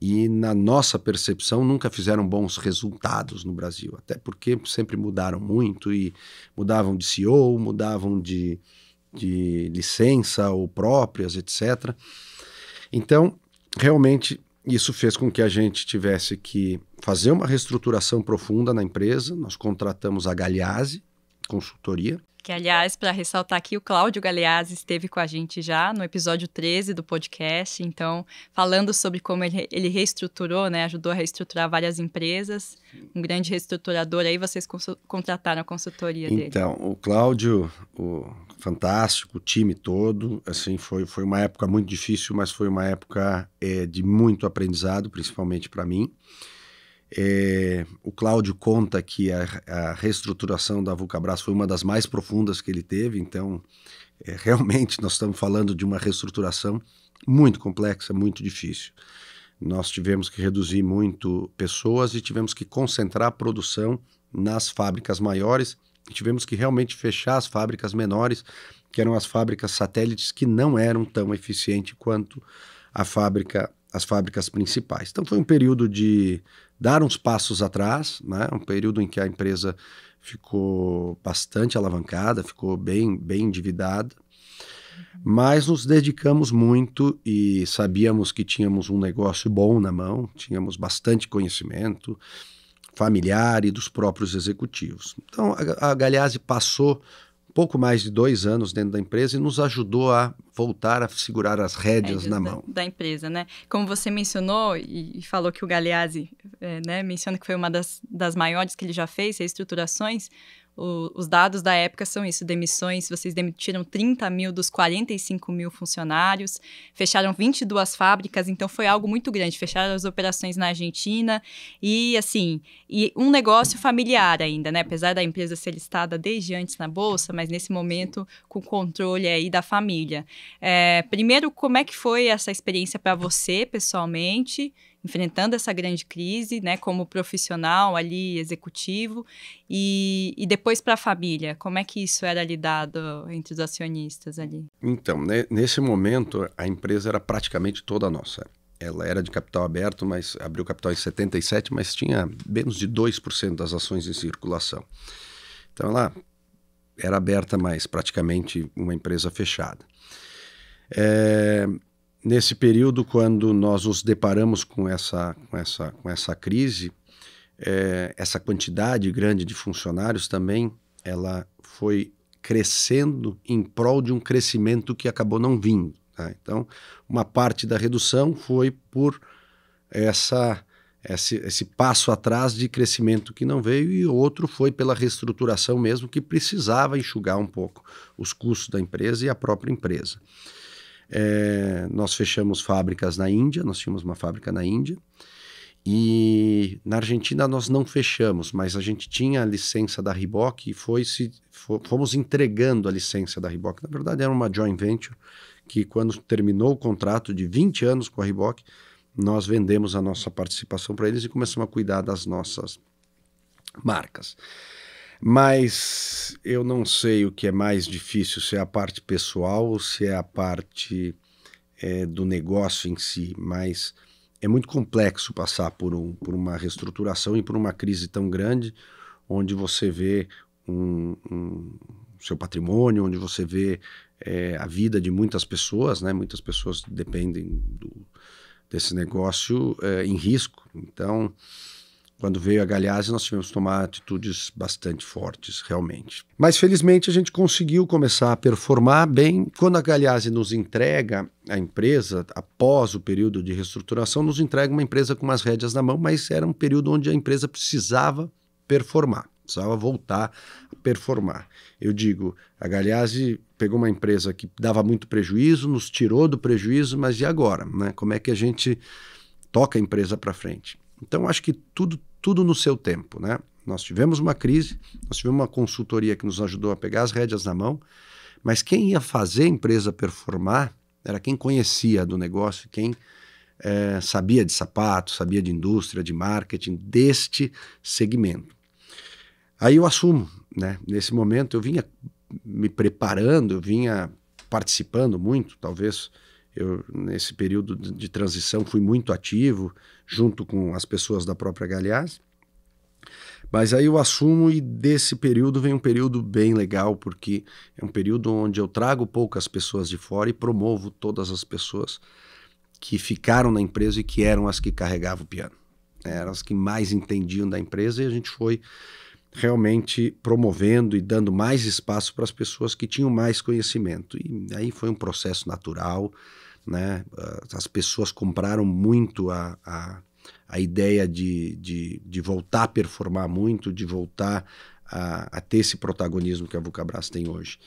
e, na nossa percepção, nunca fizeram bons resultados no Brasil, até porque sempre mudaram muito e mudavam de CEO, mudavam de, de licença ou próprias, etc. Então, realmente isso fez com que a gente tivesse que fazer uma reestruturação profunda na empresa. Nós contratamos a Galeazzi Consultoria. Que, aliás, para ressaltar aqui, o Cláudio Galeazzi esteve com a gente já no episódio 13 do podcast. Então, falando sobre como ele, ele reestruturou, né? Ajudou a reestruturar várias empresas. Um grande reestruturador aí, vocês contrataram a consultoria então, dele. Então, o Cláudio, o fantástico, o time todo. Assim, foi, foi uma época muito difícil, mas foi uma época é, de muito aprendizado, principalmente para mim. É, o Cláudio conta que a, a reestruturação da Vulcabras foi uma das mais profundas que ele teve, então é, realmente [laughs] nós estamos falando de uma reestruturação muito complexa, muito difícil. Nós tivemos que reduzir muito pessoas e tivemos que concentrar a produção nas fábricas maiores tivemos que realmente fechar as fábricas menores, que eram as fábricas satélites que não eram tão eficientes quanto a fábrica, as fábricas principais. Então foi um período de dar uns passos atrás, né? um período em que a empresa ficou bastante alavancada, ficou bem, bem endividada, mas nos dedicamos muito e sabíamos que tínhamos um negócio bom na mão, tínhamos bastante conhecimento, familiar e dos próprios executivos. Então, a, Galeazzi passou pouco mais de dois anos dentro da empresa e nos ajudou a voltar a segurar as rédeas, rédeas na mão. Da empresa, né? Como você mencionou e, falou que o Galeazzi é, né, menciona que foi uma das, das maiores que ele já fez, reestruturações, o, os dados da época são isso: demissões, vocês demitiram 30 mil dos 45 mil funcionários, fecharam 22 fábricas, então foi algo muito grande. Fecharam as operações na Argentina e, assim, e um negócio familiar ainda, né? Apesar da empresa ser listada desde antes na bolsa, mas nesse momento com controle aí da família. É, primeiro, como é que foi essa experiência para você pessoalmente? enfrentando essa grande crise, né, como profissional ali, executivo, e, e depois para a família, como é que isso era lidado entre os acionistas ali? Então, né, nesse momento, a empresa era praticamente toda nossa. Ela era de capital aberto, mas abriu capital em 77, mas tinha menos de 2% das ações em circulação. Então, ela era aberta, mas praticamente uma empresa fechada. É, nesse período, quando nós nos deparamos com essa, com essa, com essa crise, é, essa quantidade grande de funcionários também ela foi crescendo em prol de um crescimento que acabou não vindo. Tá? Então, uma parte da redução foi por essa esse, esse passo atrás de crescimento que não veio e outro foi pela reestruturação mesmo que precisava enxugar um pouco os custos da empresa e a própria empresa. É, nós fechamos fábricas na Índia, nós tínhamos uma fábrica na Índia. E na Argentina nós não fechamos, mas a gente tinha a licença da Riboc e foi se, fomos entregando a licença da Riboc. Na verdade, era uma joint venture que, quando terminou o contrato de 20 anos com a Riboc, nós vendemos a nossa participação para eles e começamos a cuidar das nossas marcas. Mas eu não sei o que é mais difícil, se é a parte pessoal ou se é a parte é, do negócio em si, mas é muito complexo passar por, um, por uma reestruturação e por uma crise tão grande, onde você vê um, um seu patrimônio, onde você vê é, a vida de muitas pessoas, né? Muitas pessoas dependem do, desse negócio é, em risco. Então, quando veio a Galeazzi, nós tivemos que tomar atitudes bastante fortes, realmente. Mas felizmente a gente conseguiu começar a performar bem. Quando a Galeazzi nos entrega a empresa, após o período de reestruturação, nos entrega uma empresa com umas rédeas na mão, mas era um período onde a empresa precisava performar, precisava voltar a performar. Eu digo, a Galeazzi pegou uma empresa que dava muito prejuízo, nos tirou do prejuízo, mas e agora? Né? Como é que a gente toca a empresa para frente? Então, acho que tudo, tudo no seu tempo, né? Nós tivemos uma crise, nós tivemos uma consultoria que nos ajudou a pegar as rédeas na mão, mas quem ia fazer a empresa performar era quem conhecia do negócio, quem é, sabia de sapato, sabia de indústria, de marketing, deste segmento. Aí eu assumo, né? Nesse momento eu vinha me preparando, eu vinha participando muito, talvez eu, nesse período de transição, fui muito ativo, junto com as pessoas da própria Galeás. Mas aí eu assumo e desse período vem um período bem legal, porque é um período onde eu trago poucas pessoas de fora e promovo todas as pessoas que ficaram na empresa e que eram as que carregavam o piano. Eram as que mais entendiam da empresa e a gente foi realmente promovendo e dando mais espaço para as pessoas que tinham mais conhecimento. E aí foi um processo natural né? Ah, as pessoas compraram muito a, a, a ideia de, de, de, voltar a performar muito, de voltar a, a ter esse protagonismo que a Vucabras tem hoje.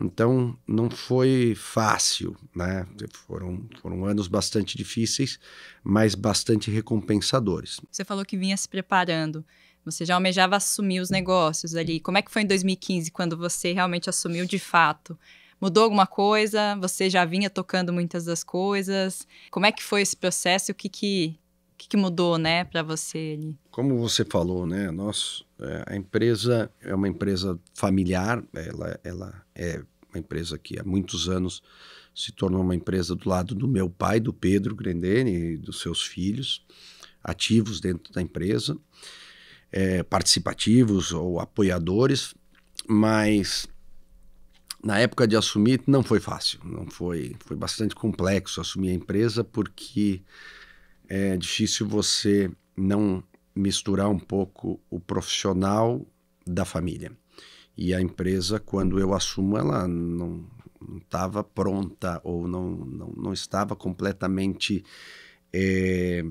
Então, não foi fácil, né? Foram, foram anos bastante difíceis, mas bastante recompensadores. Você falou que vinha se preparando. Você já almejava assumir os negócios ali. Como é que foi em 2015, quando você realmente assumiu de fato? Mudou alguma coisa? Você já vinha tocando muitas das coisas? Como é que foi esse processo? O que que, o que, que mudou, né, para você ali? Como você falou, né, nós, é, a empresa é uma empresa familiar, ela, ela é uma empresa que há muitos anos se tornou uma empresa do lado do meu pai, do Pedro Grendene e dos seus filhos, ativos dentro da empresa, é, participativos ou apoiadores, mas na época de assumir não foi fácil, não foi, foi bastante complexo assumir a empresa porque é difícil você não misturar um pouco o profissional da família. E a empresa, quando eu assumo, ela não estava pronta ou não, não, não estava completamente é,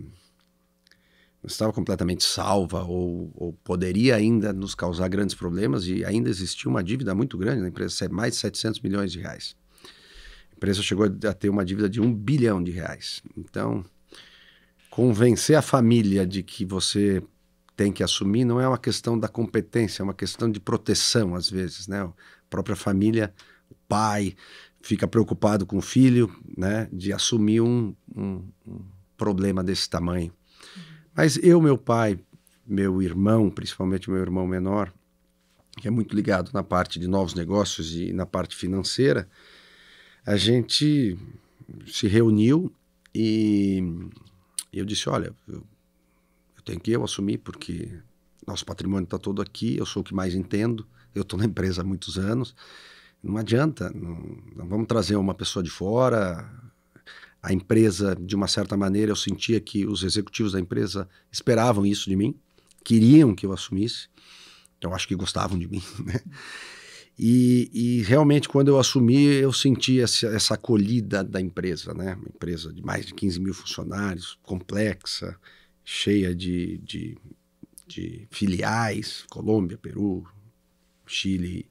estava completamente salva ou, ou, poderia ainda nos causar grandes problemas e ainda existia uma dívida muito grande na empresa, mais de 700 milhões de reais. A empresa chegou a ter uma dívida de um bilhão de reais. Então, convencer a família de que você tem que assumir não é uma questão da competência, é uma questão de proteção às vezes, né? A própria família, o pai fica preocupado com o filho, né? De assumir um, um, um problema desse tamanho. Mas eu, meu pai, meu irmão, principalmente meu irmão menor, que é muito ligado na parte de novos negócios e na parte financeira, a gente se reuniu e eu disse: Olha, eu, tenho que eu assumir, porque nosso patrimônio está todo aqui, eu sou o que mais entendo, eu estou na empresa há muitos anos. Não adianta, não, não vamos trazer uma pessoa de fora, a empresa, de uma certa maneira, eu sentia que os executivos da empresa esperavam isso de mim, queriam que eu assumisse, então acho que gostavam de mim, [laughs] né? E, e realmente, quando eu assumi, eu senti essa, essa acolhida da empresa, né? Uma empresa de mais de 15 mil funcionários, complexa, cheia de, de, de filiais, Colômbia, Peru, Chile,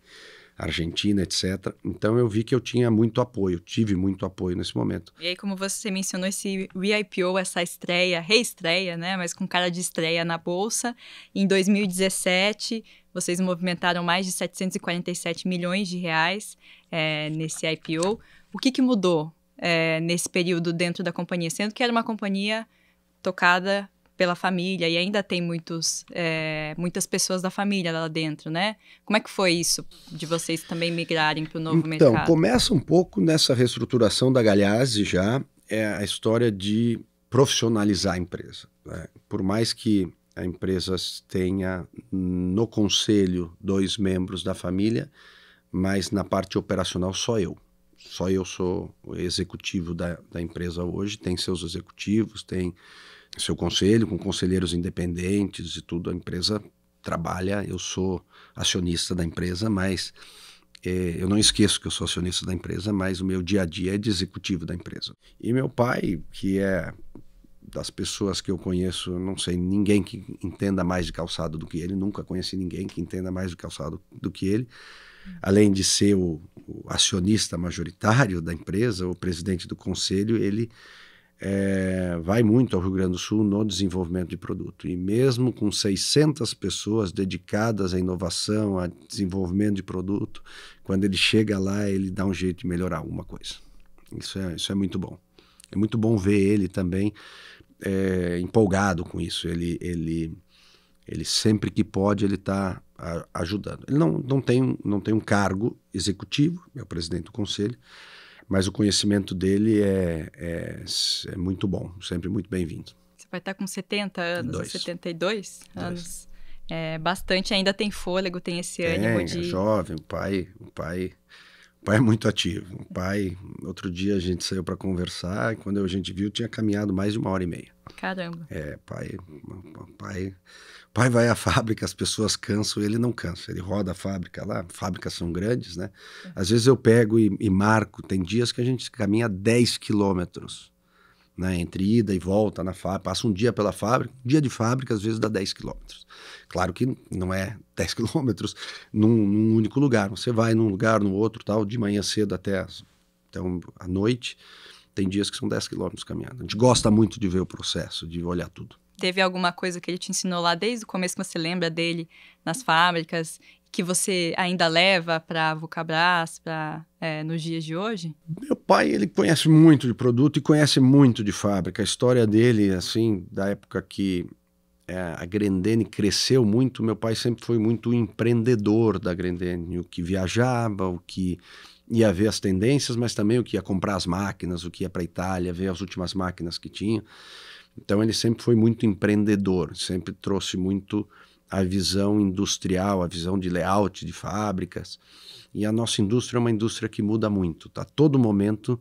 Argentina, etc. Então eu vi que eu tinha muito apoio, tive muito apoio nesse momento. E aí, como você mencionou, esse ipo essa estreia, reestreia, né? Mas com cara de estreia na Bolsa, em 2017 vocês movimentaram mais de 747 milhões de reais é, nesse IPO. O que, que mudou é, nesse período dentro da companhia? Sendo que era uma companhia tocada pela família e ainda tem muitos, é, muitas pessoas da família lá dentro, né? Como é que foi isso de vocês também migrarem para o novo então, mercado? Então, começa um pouco nessa reestruturação da Galeazzi já, é a história de profissionalizar a empresa. Né? Por mais que a empresa tenha no conselho dois membros da família, mas na parte operacional só eu só eu sou executivo da, da empresa hoje, tem seus executivos, tem seu conselho, com conselheiros independentes e tudo. A empresa trabalha, eu sou acionista da empresa, mas é, eu não esqueço que eu sou acionista da empresa, mas o meu dia a dia é de executivo da empresa. E meu pai, que é das pessoas que eu conheço, não sei ninguém que entenda mais de calçado do que ele, nunca conheci ninguém que entenda mais de calçado do que ele, além de ser o o acionista majoritário da empresa, o presidente do conselho, ele é, vai muito ao Rio Grande do Sul no desenvolvimento de produto. E mesmo com 600 pessoas dedicadas à inovação, a desenvolvimento de produto, quando ele chega lá, ele dá um jeito de melhorar alguma coisa. Isso é, isso é muito bom. É muito bom ver ele também é, empolgado com isso. Ele, ele ele sempre que pode, ele está ajudando. Ele não, não, tem, não tem um cargo executivo, é o presidente do conselho, mas o conhecimento dele é, é, é muito bom, sempre muito bem-vindo. Você vai estar com 70 anos, Dois. 72 Dois. anos. É, bastante, ainda tem fôlego, tem esse tem, ânimo é de... É jovem, o pai, o pai, o pai é muito ativo. O pai, outro dia a gente saiu para conversar, e quando a gente viu, tinha caminhado mais de uma hora e meia. Caramba. É, pai, pai pai vai à fábrica, as pessoas cansam, ele não cansa, ele roda a fábrica lá, fábricas são grandes, né? Uhum. Às vezes eu pego e, e marco, tem dias que a gente caminha 10 quilômetros, né? Entre ida e volta na fábrica, passa um dia pela fábrica, um dia de fábrica às vezes dá 10 quilômetros. Claro que não é 10 [laughs] quilômetros num, num, único lugar, você vai num lugar, no outro, tal, de manhã cedo até, as, até um, a noite, tem dias que são 10 quilômetros caminhando. A gente gosta muito de ver o processo, de olhar tudo teve alguma coisa que ele te ensinou lá desde o começo que você lembra dele nas fábricas, que você ainda leva para Vucabras, para é, nos dias de hoje? Meu pai, ele conhece muito de produto e conhece muito de fábrica. A história dele, assim, da época que é, a Grendene cresceu muito, meu pai sempre foi muito empreendedor da Grendene, o que viajava, o que ia ver as tendências, mas também o que ia comprar as máquinas, o que ia para Itália, ver as últimas máquinas que tinha. Então ele sempre foi muito empreendedor, sempre trouxe muito a visão industrial, a visão de layout de fábricas. E a nossa indústria é uma indústria que muda muito, tá? Todo momento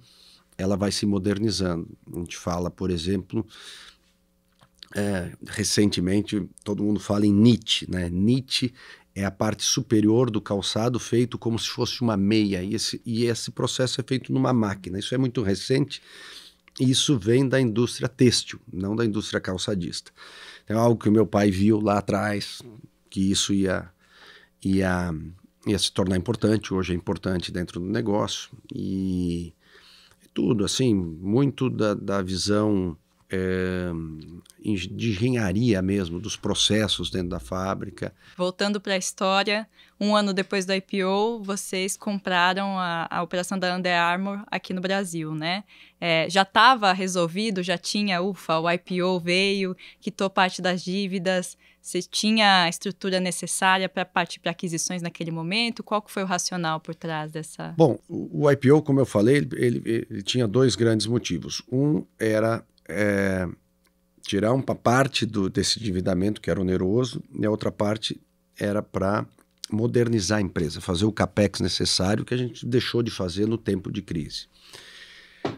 ela vai se modernizando. A gente fala, por exemplo, é, recentemente todo mundo fala em Nietzsche, né? Nietzsche é a parte superior do calçado feito como se fosse uma meia e esse, e esse processo é feito numa máquina. Isso é muito recente isso vem da indústria têxtil, não da indústria calçadista. Então, é algo que o meu pai viu lá atrás, que isso ia, ia, ia se tornar importante, hoje é importante dentro do negócio. E tudo, assim, muito da, da visão é, de engenharia mesmo, dos processos dentro da fábrica. Voltando para a história, um ano depois do IPO, vocês compraram a, a operação da Under Armour aqui no Brasil, né? É, já estava resolvido, já tinha, ufa, o IPO veio, quitou parte das dívidas, você tinha a estrutura necessária para partir para aquisições naquele momento? Qual foi o racional por trás dessa? Bom, o IPO, como eu falei, ele, ele, ele tinha dois grandes motivos. Um era é, tirar uma parte do, desse endividamento que era oneroso, e a outra parte era para modernizar a empresa, fazer o capex necessário que a gente deixou de fazer no tempo de crise.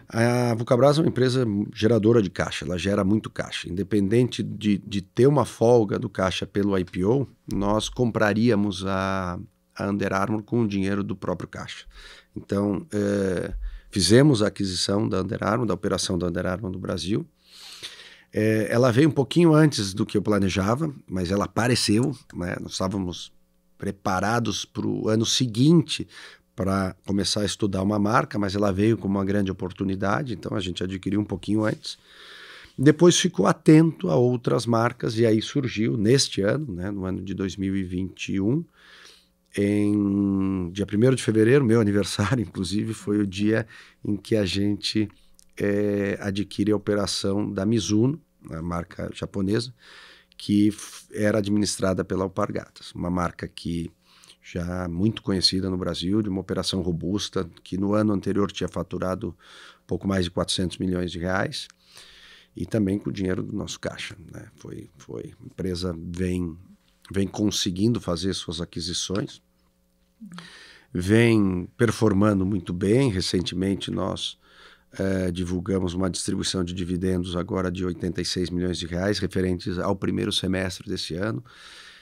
A Vulcabras é uma empresa geradora de caixa, ela gera muito caixa. Independente de, de ter uma folga do caixa pelo IPO, nós compraríamos a, a Under Armour com o dinheiro do próprio caixa. Então, é, fizemos a aquisição da Under Armour, da operação da Under Armour no Brasil. É, ela veio um pouquinho antes do que eu planejava, mas ela apareceu, né? Nós estávamos preparados para o ano seguinte para começar a estudar uma marca, mas ela veio como uma grande oportunidade, então a gente adquiriu um pouquinho antes. Depois ficou atento a outras marcas e aí surgiu neste ano, né, no ano de 2021, em dia 1 de fevereiro, meu [laughs] aniversário, inclusive, foi o dia em que a gente é, adquire a operação da Mizuno, a marca japonesa, que era administrada pela Alpargatas, uma marca que já muito conhecida no Brasil, de uma operação robusta, que no ano anterior tinha faturado pouco mais de 400 milhões de reais, e também com o dinheiro do nosso caixa. Né? Foi, foi, a empresa vem, vem conseguindo fazer suas aquisições, vem performando muito bem. Recentemente nós é, divulgamos uma distribuição de dividendos agora de 86 milhões de reais, referentes ao primeiro semestre desse ano.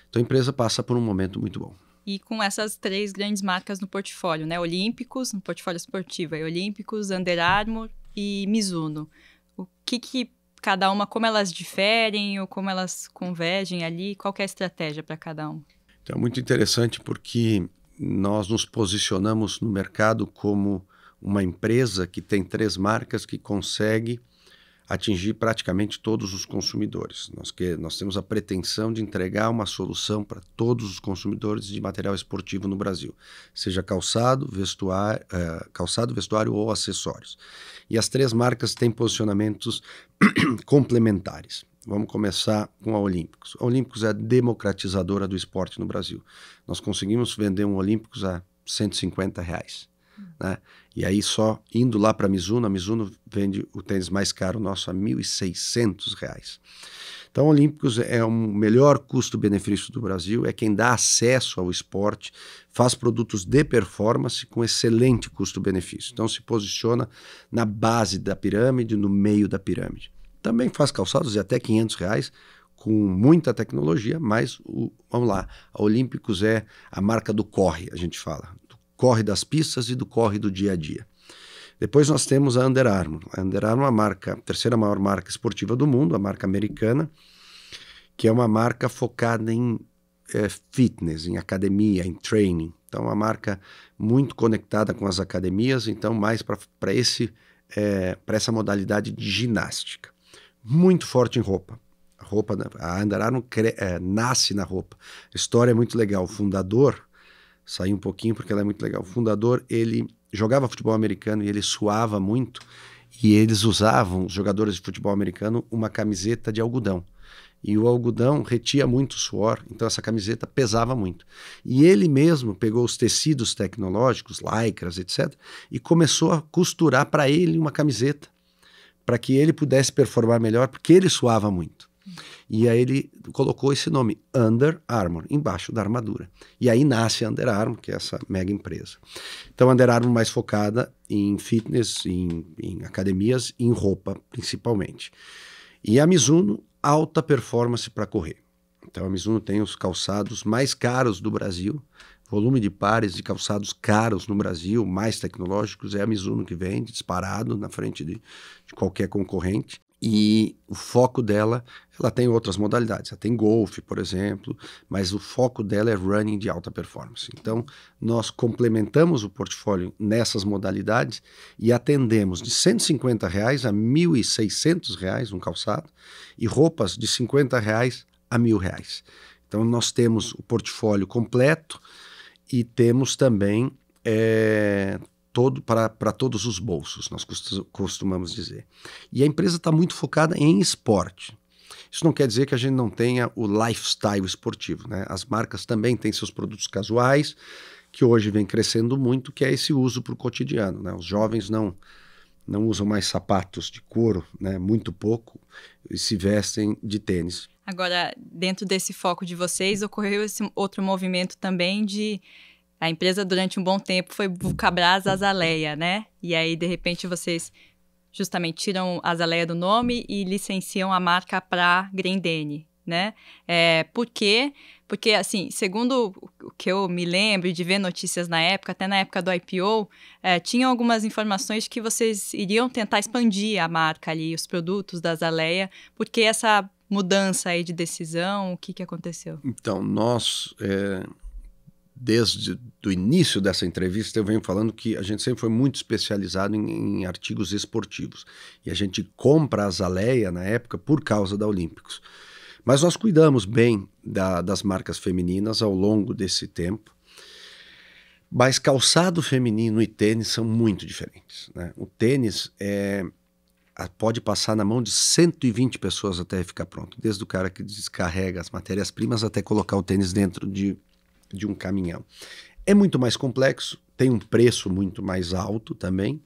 Então a empresa passa por um momento muito bom. E com essas três grandes marcas no portfólio, né? Olímpicos, no portfólio esportivo, é Olímpicos, Under Armour e Mizuno. O que, que cada uma, como elas diferem ou como elas convergem ali? Qual é a estratégia para cada uma? Então, é muito interessante porque nós nos posicionamos no mercado como uma empresa que tem três marcas que consegue atingir praticamente todos os consumidores. Nós, que, nós temos a pretensão de entregar uma solução para todos os consumidores de material esportivo no Brasil, seja calçado, vestuário, eh, calçado, vestuário ou acessórios. E as três marcas têm posicionamentos [clears throat] complementares. Vamos começar com a Olímpicos. A Olímpicos é a democratizadora do esporte no Brasil. Nós conseguimos vender um Olímpicos a 150 reais. Né? E aí só indo lá para Mizuno, a Mizuno vende o tênis mais caro nosso a R$ 1.600. Então, Olímpicos é o melhor custo-benefício do Brasil, é quem dá acesso ao esporte, faz produtos de performance com excelente custo-benefício. Então, se posiciona na base da pirâmide, no meio da pirâmide. Também faz calçados de até R$ reais, com muita tecnologia, mas o, vamos lá, a Olímpicos é a marca do corre, a gente fala corre das pistas e do corre do dia a dia. Depois nós temos a Under Armour. A Under Armour é a marca, a terceira maior marca esportiva do mundo, a marca americana, que é uma marca focada em é, fitness, em academia, em training. Então, uma marca muito conectada com as academias, então mais para esse é, eh, para essa modalidade de ginástica. Muito forte em roupa. A roupa, a Under Armour é, nasce na roupa. A história é muito legal. O fundador sair um pouquinho porque ela é muito legal. O fundador, ele jogava futebol americano e ele suava muito. E eles usavam, os jogadores de futebol americano, uma camiseta de algodão. E o algodão retia muito suor, então essa camiseta pesava muito. E ele mesmo pegou os tecidos tecnológicos, lycras, etc., e começou a costurar para ele uma camiseta, para que ele pudesse performar melhor, porque ele suava muito. E aí ele colocou esse nome, Under Armour, embaixo da armadura. E aí nasce a Under Armour, que é essa mega empresa. Então, a Under Armour mais focada em fitness, em, em academias, em roupa, principalmente. E a Mizuno, alta performance para correr. Então, a Mizuno tem os calçados mais caros do Brasil, volume de pares de calçados caros no Brasil, mais tecnológicos, é a Mizuno que vende, disparado na frente de, de qualquer concorrente e o foco dela, ela tem outras modalidades, ela tem golfe, por exemplo, mas o foco dela é running de alta performance. Então, nós complementamos o portfólio nessas modalidades e atendemos de 150 reais a 1.600 reais um calçado e roupas de 50 reais a mil reais. Então, nós temos o portfólio completo e temos também é, todo, para, para todos os bolsos, nós costumamos dizer. E a empresa está muito focada em esporte. Isso não quer dizer que a gente não tenha o lifestyle esportivo, né? As marcas também têm seus produtos casuais, que hoje vem crescendo muito, que é esse uso para o cotidiano, né? Os jovens não não usam mais sapatos de couro, né? Muito pouco, e se vestem de tênis. Agora, dentro desse foco de vocês, ocorreu esse outro movimento também de a empresa durante um bom tempo foi Vulcabras Azaleia, né? E aí, de repente, vocês justamente tiram Azaleia do nome e licenciam a marca para Grendene, né? É, por quê? Porque, assim, segundo o que eu me lembro de ver notícias na época, até na época do IPO, é, tinham algumas informações que vocês iriam tentar expandir a marca ali, os produtos da Azaleia, porque essa mudança aí de decisão, o que, que aconteceu? Então, nós, é, desde o início dessa entrevista, eu venho falando que a gente sempre foi muito especializado em, em artigos esportivos. E a gente compra a Zaleia, na época, por causa da Olímpicos. Mas nós cuidamos bem da, das marcas femininas ao longo desse tempo. Mas calçado feminino e tênis são muito diferentes. Né? O tênis é, pode passar na mão de 120 pessoas até ficar pronto, desde o cara que descarrega as matérias-primas até colocar o tênis dentro de de um caminhão. É muito mais complexo, tem um preço muito mais alto também.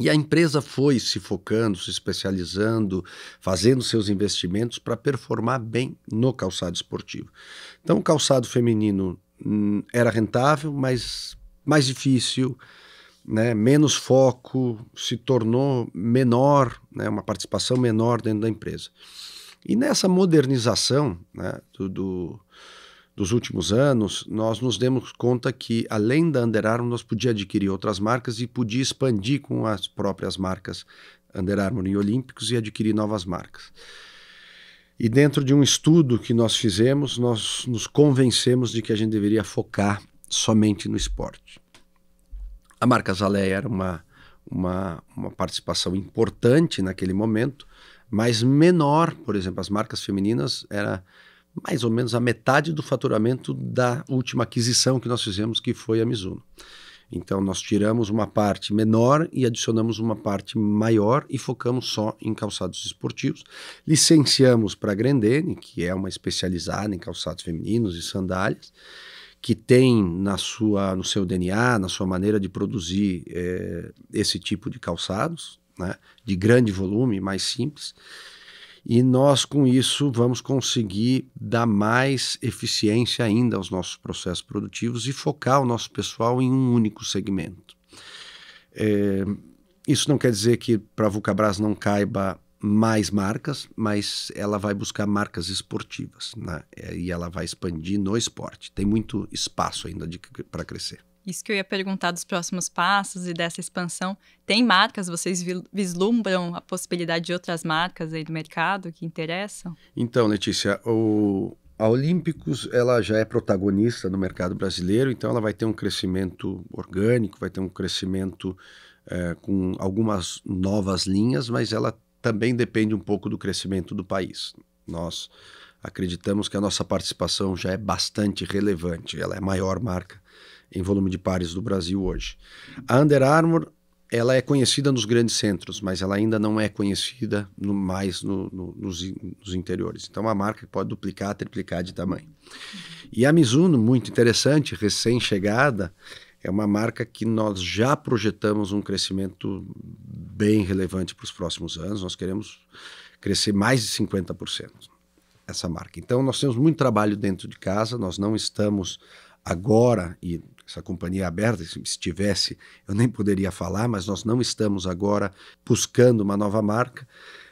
E a empresa foi se focando, se especializando, fazendo seus investimentos para performar bem no calçado esportivo. Então, o calçado feminino hum, era rentável, mas mais difícil, né? menos foco, se tornou menor, né? uma participação menor dentro da empresa. E nessa modernização né? do, do dos últimos anos, nós nos demos conta que, além da Under Armour, nós podia adquirir outras marcas e podia expandir com as próprias marcas Under Armour e Olímpicos e adquirir novas marcas. E dentro de um estudo que nós fizemos, nós nos convencemos de que a gente deveria focar somente no esporte. A marca Zaleia era uma, uma, uma participação importante naquele momento, mas menor, por exemplo, as marcas femininas era mais ou menos a metade do faturamento da última aquisição que nós fizemos, que foi a Mizuno. Então, nós tiramos uma parte menor e adicionamos uma parte maior e focamos só em calçados esportivos. Licenciamos para a Grendene, que é uma especializada em calçados femininos e sandálias, que tem na sua, no seu DNA, na sua maneira de produzir é, esse tipo de calçados, né, de grande volume, mais simples e nós, com isso, vamos conseguir dar mais eficiência ainda aos nossos processos produtivos e focar o nosso pessoal em um único segmento. É, isso não quer dizer que para a Vulcabras não caiba mais marcas, mas ela vai buscar marcas esportivas né? e ela vai expandir no esporte. Tem muito espaço ainda para crescer. Isso que eu ia perguntar dos próximos passos e dessa expansão. Tem marcas, vocês vislumbram a possibilidade de outras marcas aí do mercado que interessam? Então, Letícia, o, a Olímpicos ela já é protagonista no mercado brasileiro, então ela vai ter um crescimento orgânico, vai ter um crescimento é, com algumas novas linhas, mas ela também depende um pouco do crescimento do país. Nós acreditamos que a nossa participação já é bastante relevante, ela é a maior marca em volume de pares do Brasil hoje. A Under Armour ela é conhecida nos grandes centros, mas ela ainda não é conhecida no, mais no, no, nos, nos, interiores. Então, é a marca pode duplicar, triplicar de tamanho. E a Mizuno, muito interessante, recém-chegada, é uma marca que nós já projetamos um crescimento bem relevante para os próximos anos. Nós queremos crescer mais de 50% essa marca. Então, nós temos muito trabalho dentro de casa, nós não estamos agora, e essa companhia aberta, se estivesse, eu nem poderia falar, mas nós não estamos agora buscando uma nova marca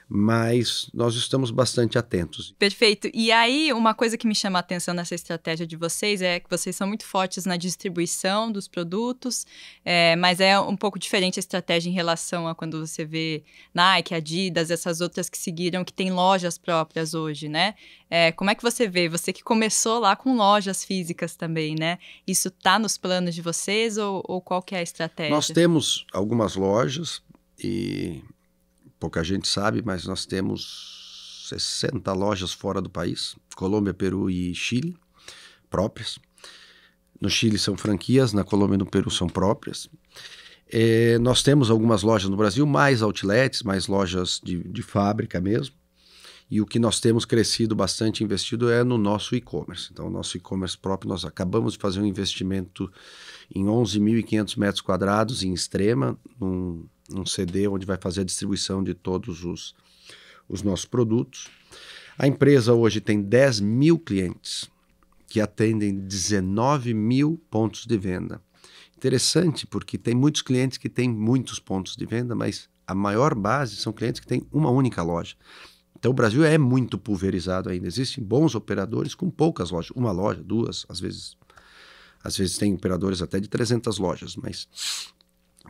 mas nós estamos bastante atentos. Perfeito. E aí, uma coisa que me chama a atenção nessa estratégia de vocês é que vocês são muito fortes na distribuição dos produtos, é, mas é um pouco diferente a estratégia em relação a quando você vê Nike, Adidas, essas outras que seguiram, que têm lojas próprias hoje, né? É, como é que você vê? Você que começou lá com lojas físicas também, né? Isso está nos planos de vocês ou, ou qual que é a estratégia? Nós temos algumas lojas e pouca gente sabe, mas nós temos 60 lojas fora do país, Colômbia, Peru e Chile, próprias. No Chile são franquias, na Colômbia e no Peru são próprias. É, nós temos algumas lojas no Brasil, mais outlets, mais lojas de, de fábrica mesmo. E o que nós temos crescido bastante investido é no nosso e-commerce. Então, o nosso e-commerce próprio, nós acabamos de fazer um investimento em 11.500 metros quadrados em Extrema, num, um CD onde vai fazer a distribuição de todos os, os nossos produtos. A empresa hoje tem 10 mil clientes que atendem 19 mil pontos de venda. Interessante, porque tem muitos clientes que têm muitos pontos de venda, mas a maior base são clientes que têm uma única loja. Então o Brasil é muito pulverizado ainda. Existem bons operadores com poucas lojas, uma loja, duas, às vezes. Às vezes tem operadores até de 300 lojas, mas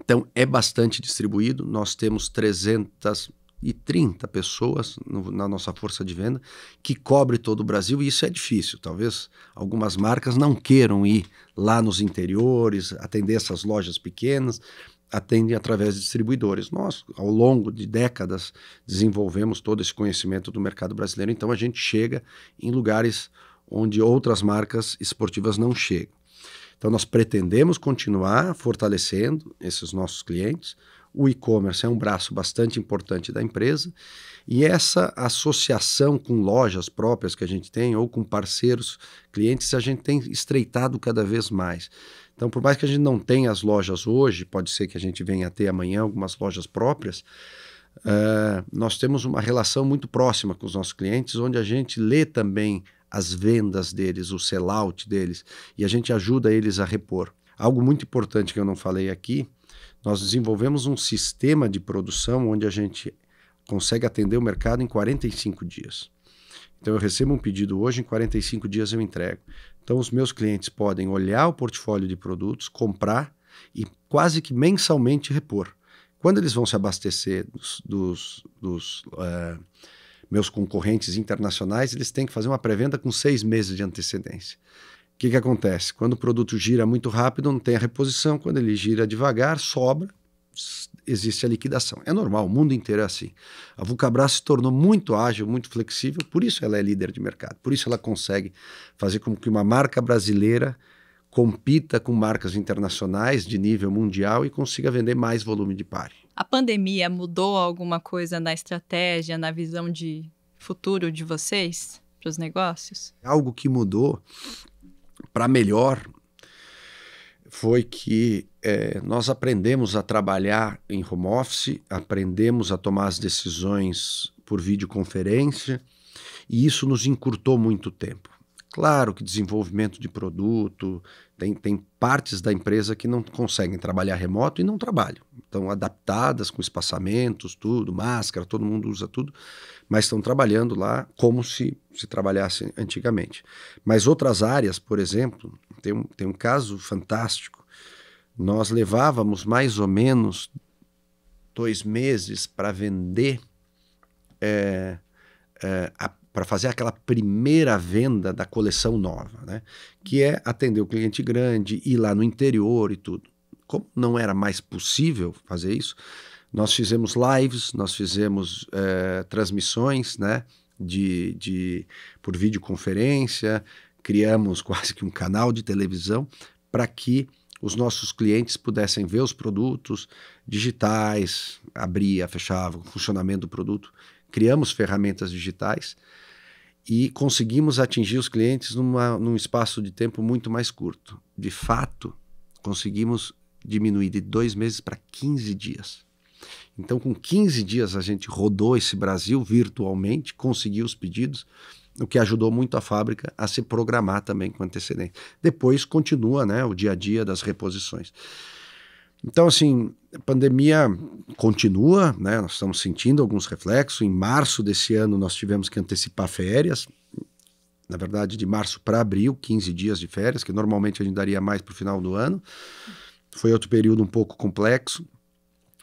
então, é bastante distribuído. Nós temos 330 pessoas no, na nossa força de venda, que cobre todo o Brasil, e isso é difícil. Talvez algumas marcas não queiram ir lá nos interiores, atender essas lojas pequenas, atendem através de distribuidores. Nós, ao longo de décadas, desenvolvemos todo esse conhecimento do mercado brasileiro, então a gente chega em lugares onde outras marcas esportivas não chegam. Então, nós pretendemos continuar fortalecendo esses nossos clientes. O e-commerce é um braço bastante importante da empresa e essa associação com lojas próprias que a gente tem ou com parceiros, clientes, a gente tem estreitado cada vez mais. Então, por mais que a gente não tenha as lojas hoje, pode ser que a gente venha a ter amanhã algumas lojas próprias, uh, nós temos uma relação muito próxima com os nossos clientes, onde a gente lê também as vendas deles, o sellout deles, e a gente ajuda eles a repor. Algo muito importante que eu não falei aqui, nós desenvolvemos um sistema de produção onde a gente consegue atender o mercado em 45 dias. Então eu recebo um pedido hoje, em 45 dias eu entrego. Então os meus clientes podem olhar o portfólio de produtos, comprar e quase que mensalmente repor. Quando eles vão se abastecer dos, dos, dos uh, meus concorrentes internacionais, eles têm que fazer uma pré-venda com seis meses de antecedência. O que, que acontece? Quando o produto gira muito rápido, não tem a reposição. Quando ele gira devagar, sobra, existe a liquidação. É normal, o mundo inteiro é assim. A Vulcabras se tornou muito ágil, muito flexível, por isso ela é líder de mercado, por isso ela consegue fazer com que uma marca brasileira compita com marcas internacionais de nível mundial e consiga vender mais volume de pare. A pandemia mudou alguma coisa na estratégia, na visão de futuro de vocês para os negócios? Algo que mudou para melhor foi que é, nós aprendemos a trabalhar em home office, aprendemos a tomar as decisões por videoconferência, e isso nos encurtou muito tempo. Claro que desenvolvimento de produto, tem, tem partes da empresa que não conseguem trabalhar remoto e não trabalham. Estão adaptadas com espaçamentos, tudo, máscara, todo mundo usa tudo, mas estão trabalhando lá como se, se trabalhasse antigamente. Mas outras áreas, por exemplo, tem um, tem um caso fantástico. Nós levávamos mais ou menos dois meses para vender é, é, a para fazer aquela primeira venda da coleção nova, né? que é atender o cliente grande, ir lá no interior e tudo. Como não era mais possível fazer isso, nós fizemos lives, nós fizemos é, transmissões né? de, de, por videoconferência, criamos [laughs] quase que um canal de televisão para que os nossos clientes pudessem ver os produtos digitais, abria, fechava, o funcionamento do produto. Criamos ferramentas digitais e conseguimos atingir os clientes numa, num espaço de tempo muito mais curto. De fato, conseguimos diminuir de dois meses para 15 dias. Então, com 15 dias, a gente rodou esse Brasil virtualmente, conseguiu os pedidos, o que ajudou muito a fábrica a se programar também com antecedência. Depois continua né, o dia a dia das reposições. Então, assim, a pandemia continua, né? Nós estamos sentindo alguns reflexos. Em março desse ano, nós tivemos que antecipar férias. Na verdade, de março para abril, 15 dias de férias, que normalmente a gente daria mais para o final do ano. Foi outro período um pouco complexo,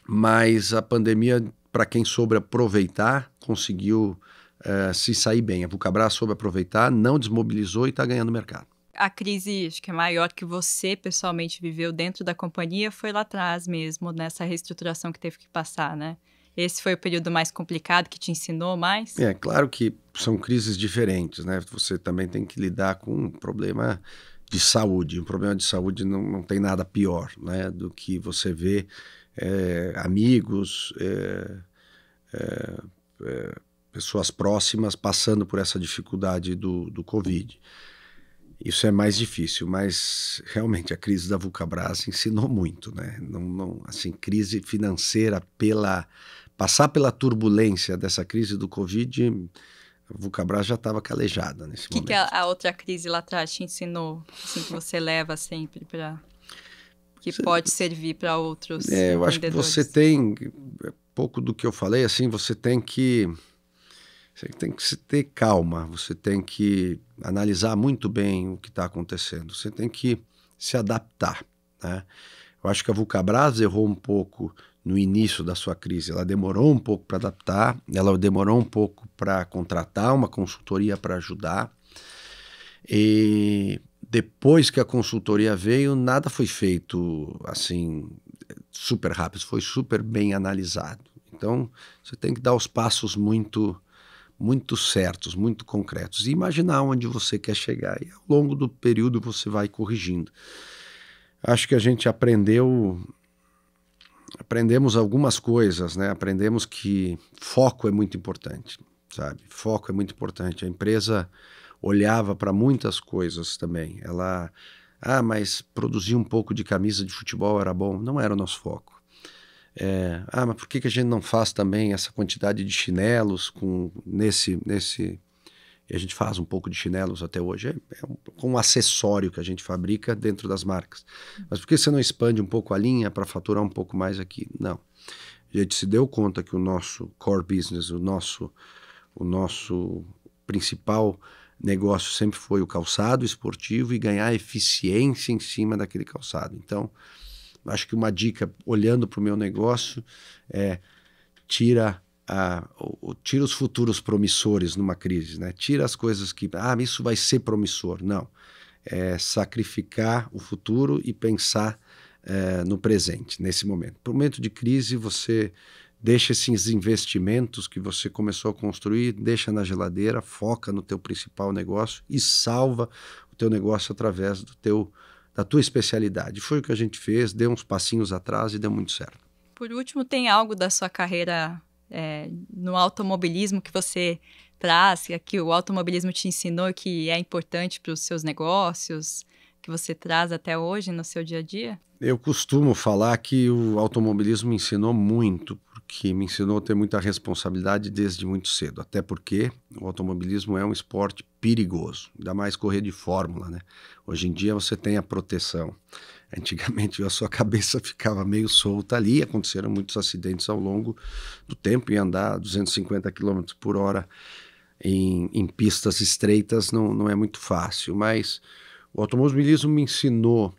mas a pandemia, para quem soube aproveitar, conseguiu uh, se sair bem. A Vulcabras soube aproveitar, não desmobilizou e está ganhando mercado a crise, acho que é maior que você pessoalmente viveu dentro da companhia, foi lá atrás mesmo, nessa reestruturação que teve que passar, né? Esse foi o período mais complicado que te ensinou mais? É, claro que são crises diferentes, né? Você também tem que lidar com um problema de saúde. Um problema de saúde não, não tem nada pior, né? Do que você ver é, amigos, é, é, é pessoas próximas passando por essa dificuldade do, do Covid. Isso é mais difícil, mas realmente a crise da Vulcabras ensinou muito, né? Não, não, assim, crise financeira pela passar pela turbulência dessa crise do Covid, a Vulcabras já estava calejada nesse que momento. O que a, outra crise lá atrás te ensinou, assim, que você leva sempre para que você, pode servir para outros? É, eu acho que você tem pouco do que eu falei, assim, você tem que você tem que ter calma, você tem que analisar muito bem o que está acontecendo, você tem que se adaptar. Né? Eu acho que a Vulcabras errou um pouco no início da sua crise. Ela demorou um pouco para adaptar, ela demorou um pouco para contratar uma consultoria para ajudar. E depois que a consultoria veio, nada foi feito assim super rápido, foi super bem analisado. Então, você tem que dar os passos muito muito certos, muito concretos, e imaginar onde você quer chegar. E ao longo do período você vai corrigindo. Acho que a gente aprendeu aprendemos algumas coisas, né? Aprendemos que foco é muito importante, sabe? Foco é muito importante. A empresa olhava para muitas coisas também. Ela, ah, mas produzir um pouco de camisa de futebol era bom. Não era o nosso foco. É, ah, mas por que, que a gente não faz também essa quantidade de chinelos com nesse nesse e a gente faz um pouco de chinelos até hoje, é, é um, um, acessório que a gente fabrica dentro das marcas. Mas por que você não expande um pouco a linha para faturar um pouco mais aqui? Não. A gente se deu conta que o nosso core business, o nosso, o nosso principal negócio sempre foi o calçado esportivo e ganhar eficiência em cima daquele calçado. Então, acho que uma dica, olhando para o meu negócio, é tira a, o, tira os futuros promissores numa crise, né? Tira as coisas que, ah, isso vai ser promissor. Não. É sacrificar o futuro e pensar é, no presente, nesse momento. Para momento de crise, você deixa esses investimentos que você começou a construir, deixa na geladeira, foca no teu principal negócio e salva o teu negócio através do teu da tua especialidade. Foi o que a gente fez, deu uns passinhos atrás e deu muito certo. Por último, tem algo da sua carreira é, no automobilismo que você traz, que o automobilismo te ensinou que é importante para os seus negócios, que você traz até hoje no seu dia a dia? Eu costumo falar que o automobilismo me ensinou muito, porque me ensinou a ter muita responsabilidade desde muito cedo. Até porque o automobilismo é um esporte perigoso, ainda mais correr de fórmula, né? Hoje em dia você tem a proteção. [laughs] Antigamente a sua cabeça ficava meio solta ali, aconteceram muitos acidentes ao longo do tempo e andar 250 km por hora em, em pistas estreitas não, não é muito fácil, mas o automobilismo me ensinou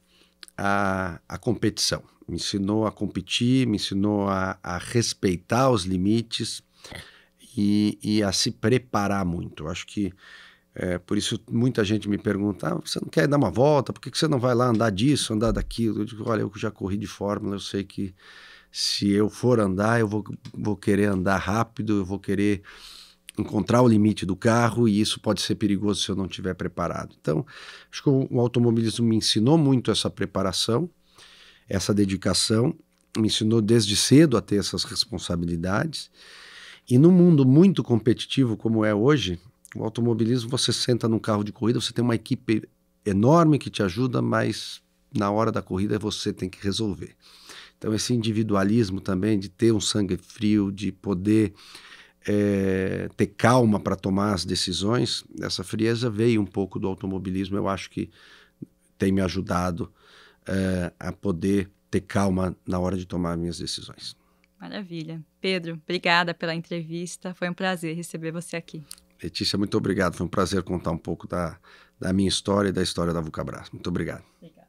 a, a competição, me ensinou a competir, me ensinou a, a respeitar os limites e, e, a se preparar muito. Eu acho que é, por isso muita gente me pergunta: ah, você não quer dar uma volta? Por que, que você não vai lá andar disso, andar daquilo? Eu digo: olha, eu já corri de Fórmula, eu sei que se eu for andar, eu vou, vou querer andar rápido, eu vou querer encontrar o limite do carro e isso pode ser perigoso se eu não estiver preparado. Então, acho que o, automobilismo me ensinou muito essa preparação, essa dedicação, me ensinou desde cedo a ter essas responsabilidades. E no mundo muito competitivo como é hoje, o automobilismo você senta num carro de corrida, você tem uma equipe enorme que te ajuda, mas na hora da corrida você tem que resolver. Então esse individualismo também de ter um sangue frio, de poder é, ter calma para tomar as decisões, essa frieza veio um pouco do automobilismo. Eu acho que tem me ajudado é, a poder ter calma na hora de tomar minhas decisões. Maravilha. Pedro, obrigada pela entrevista. Foi um prazer receber você aqui. Letícia, muito obrigado. Foi um prazer contar um pouco da, da minha história e da história da Vucabras. Muito obrigado. Obrigada.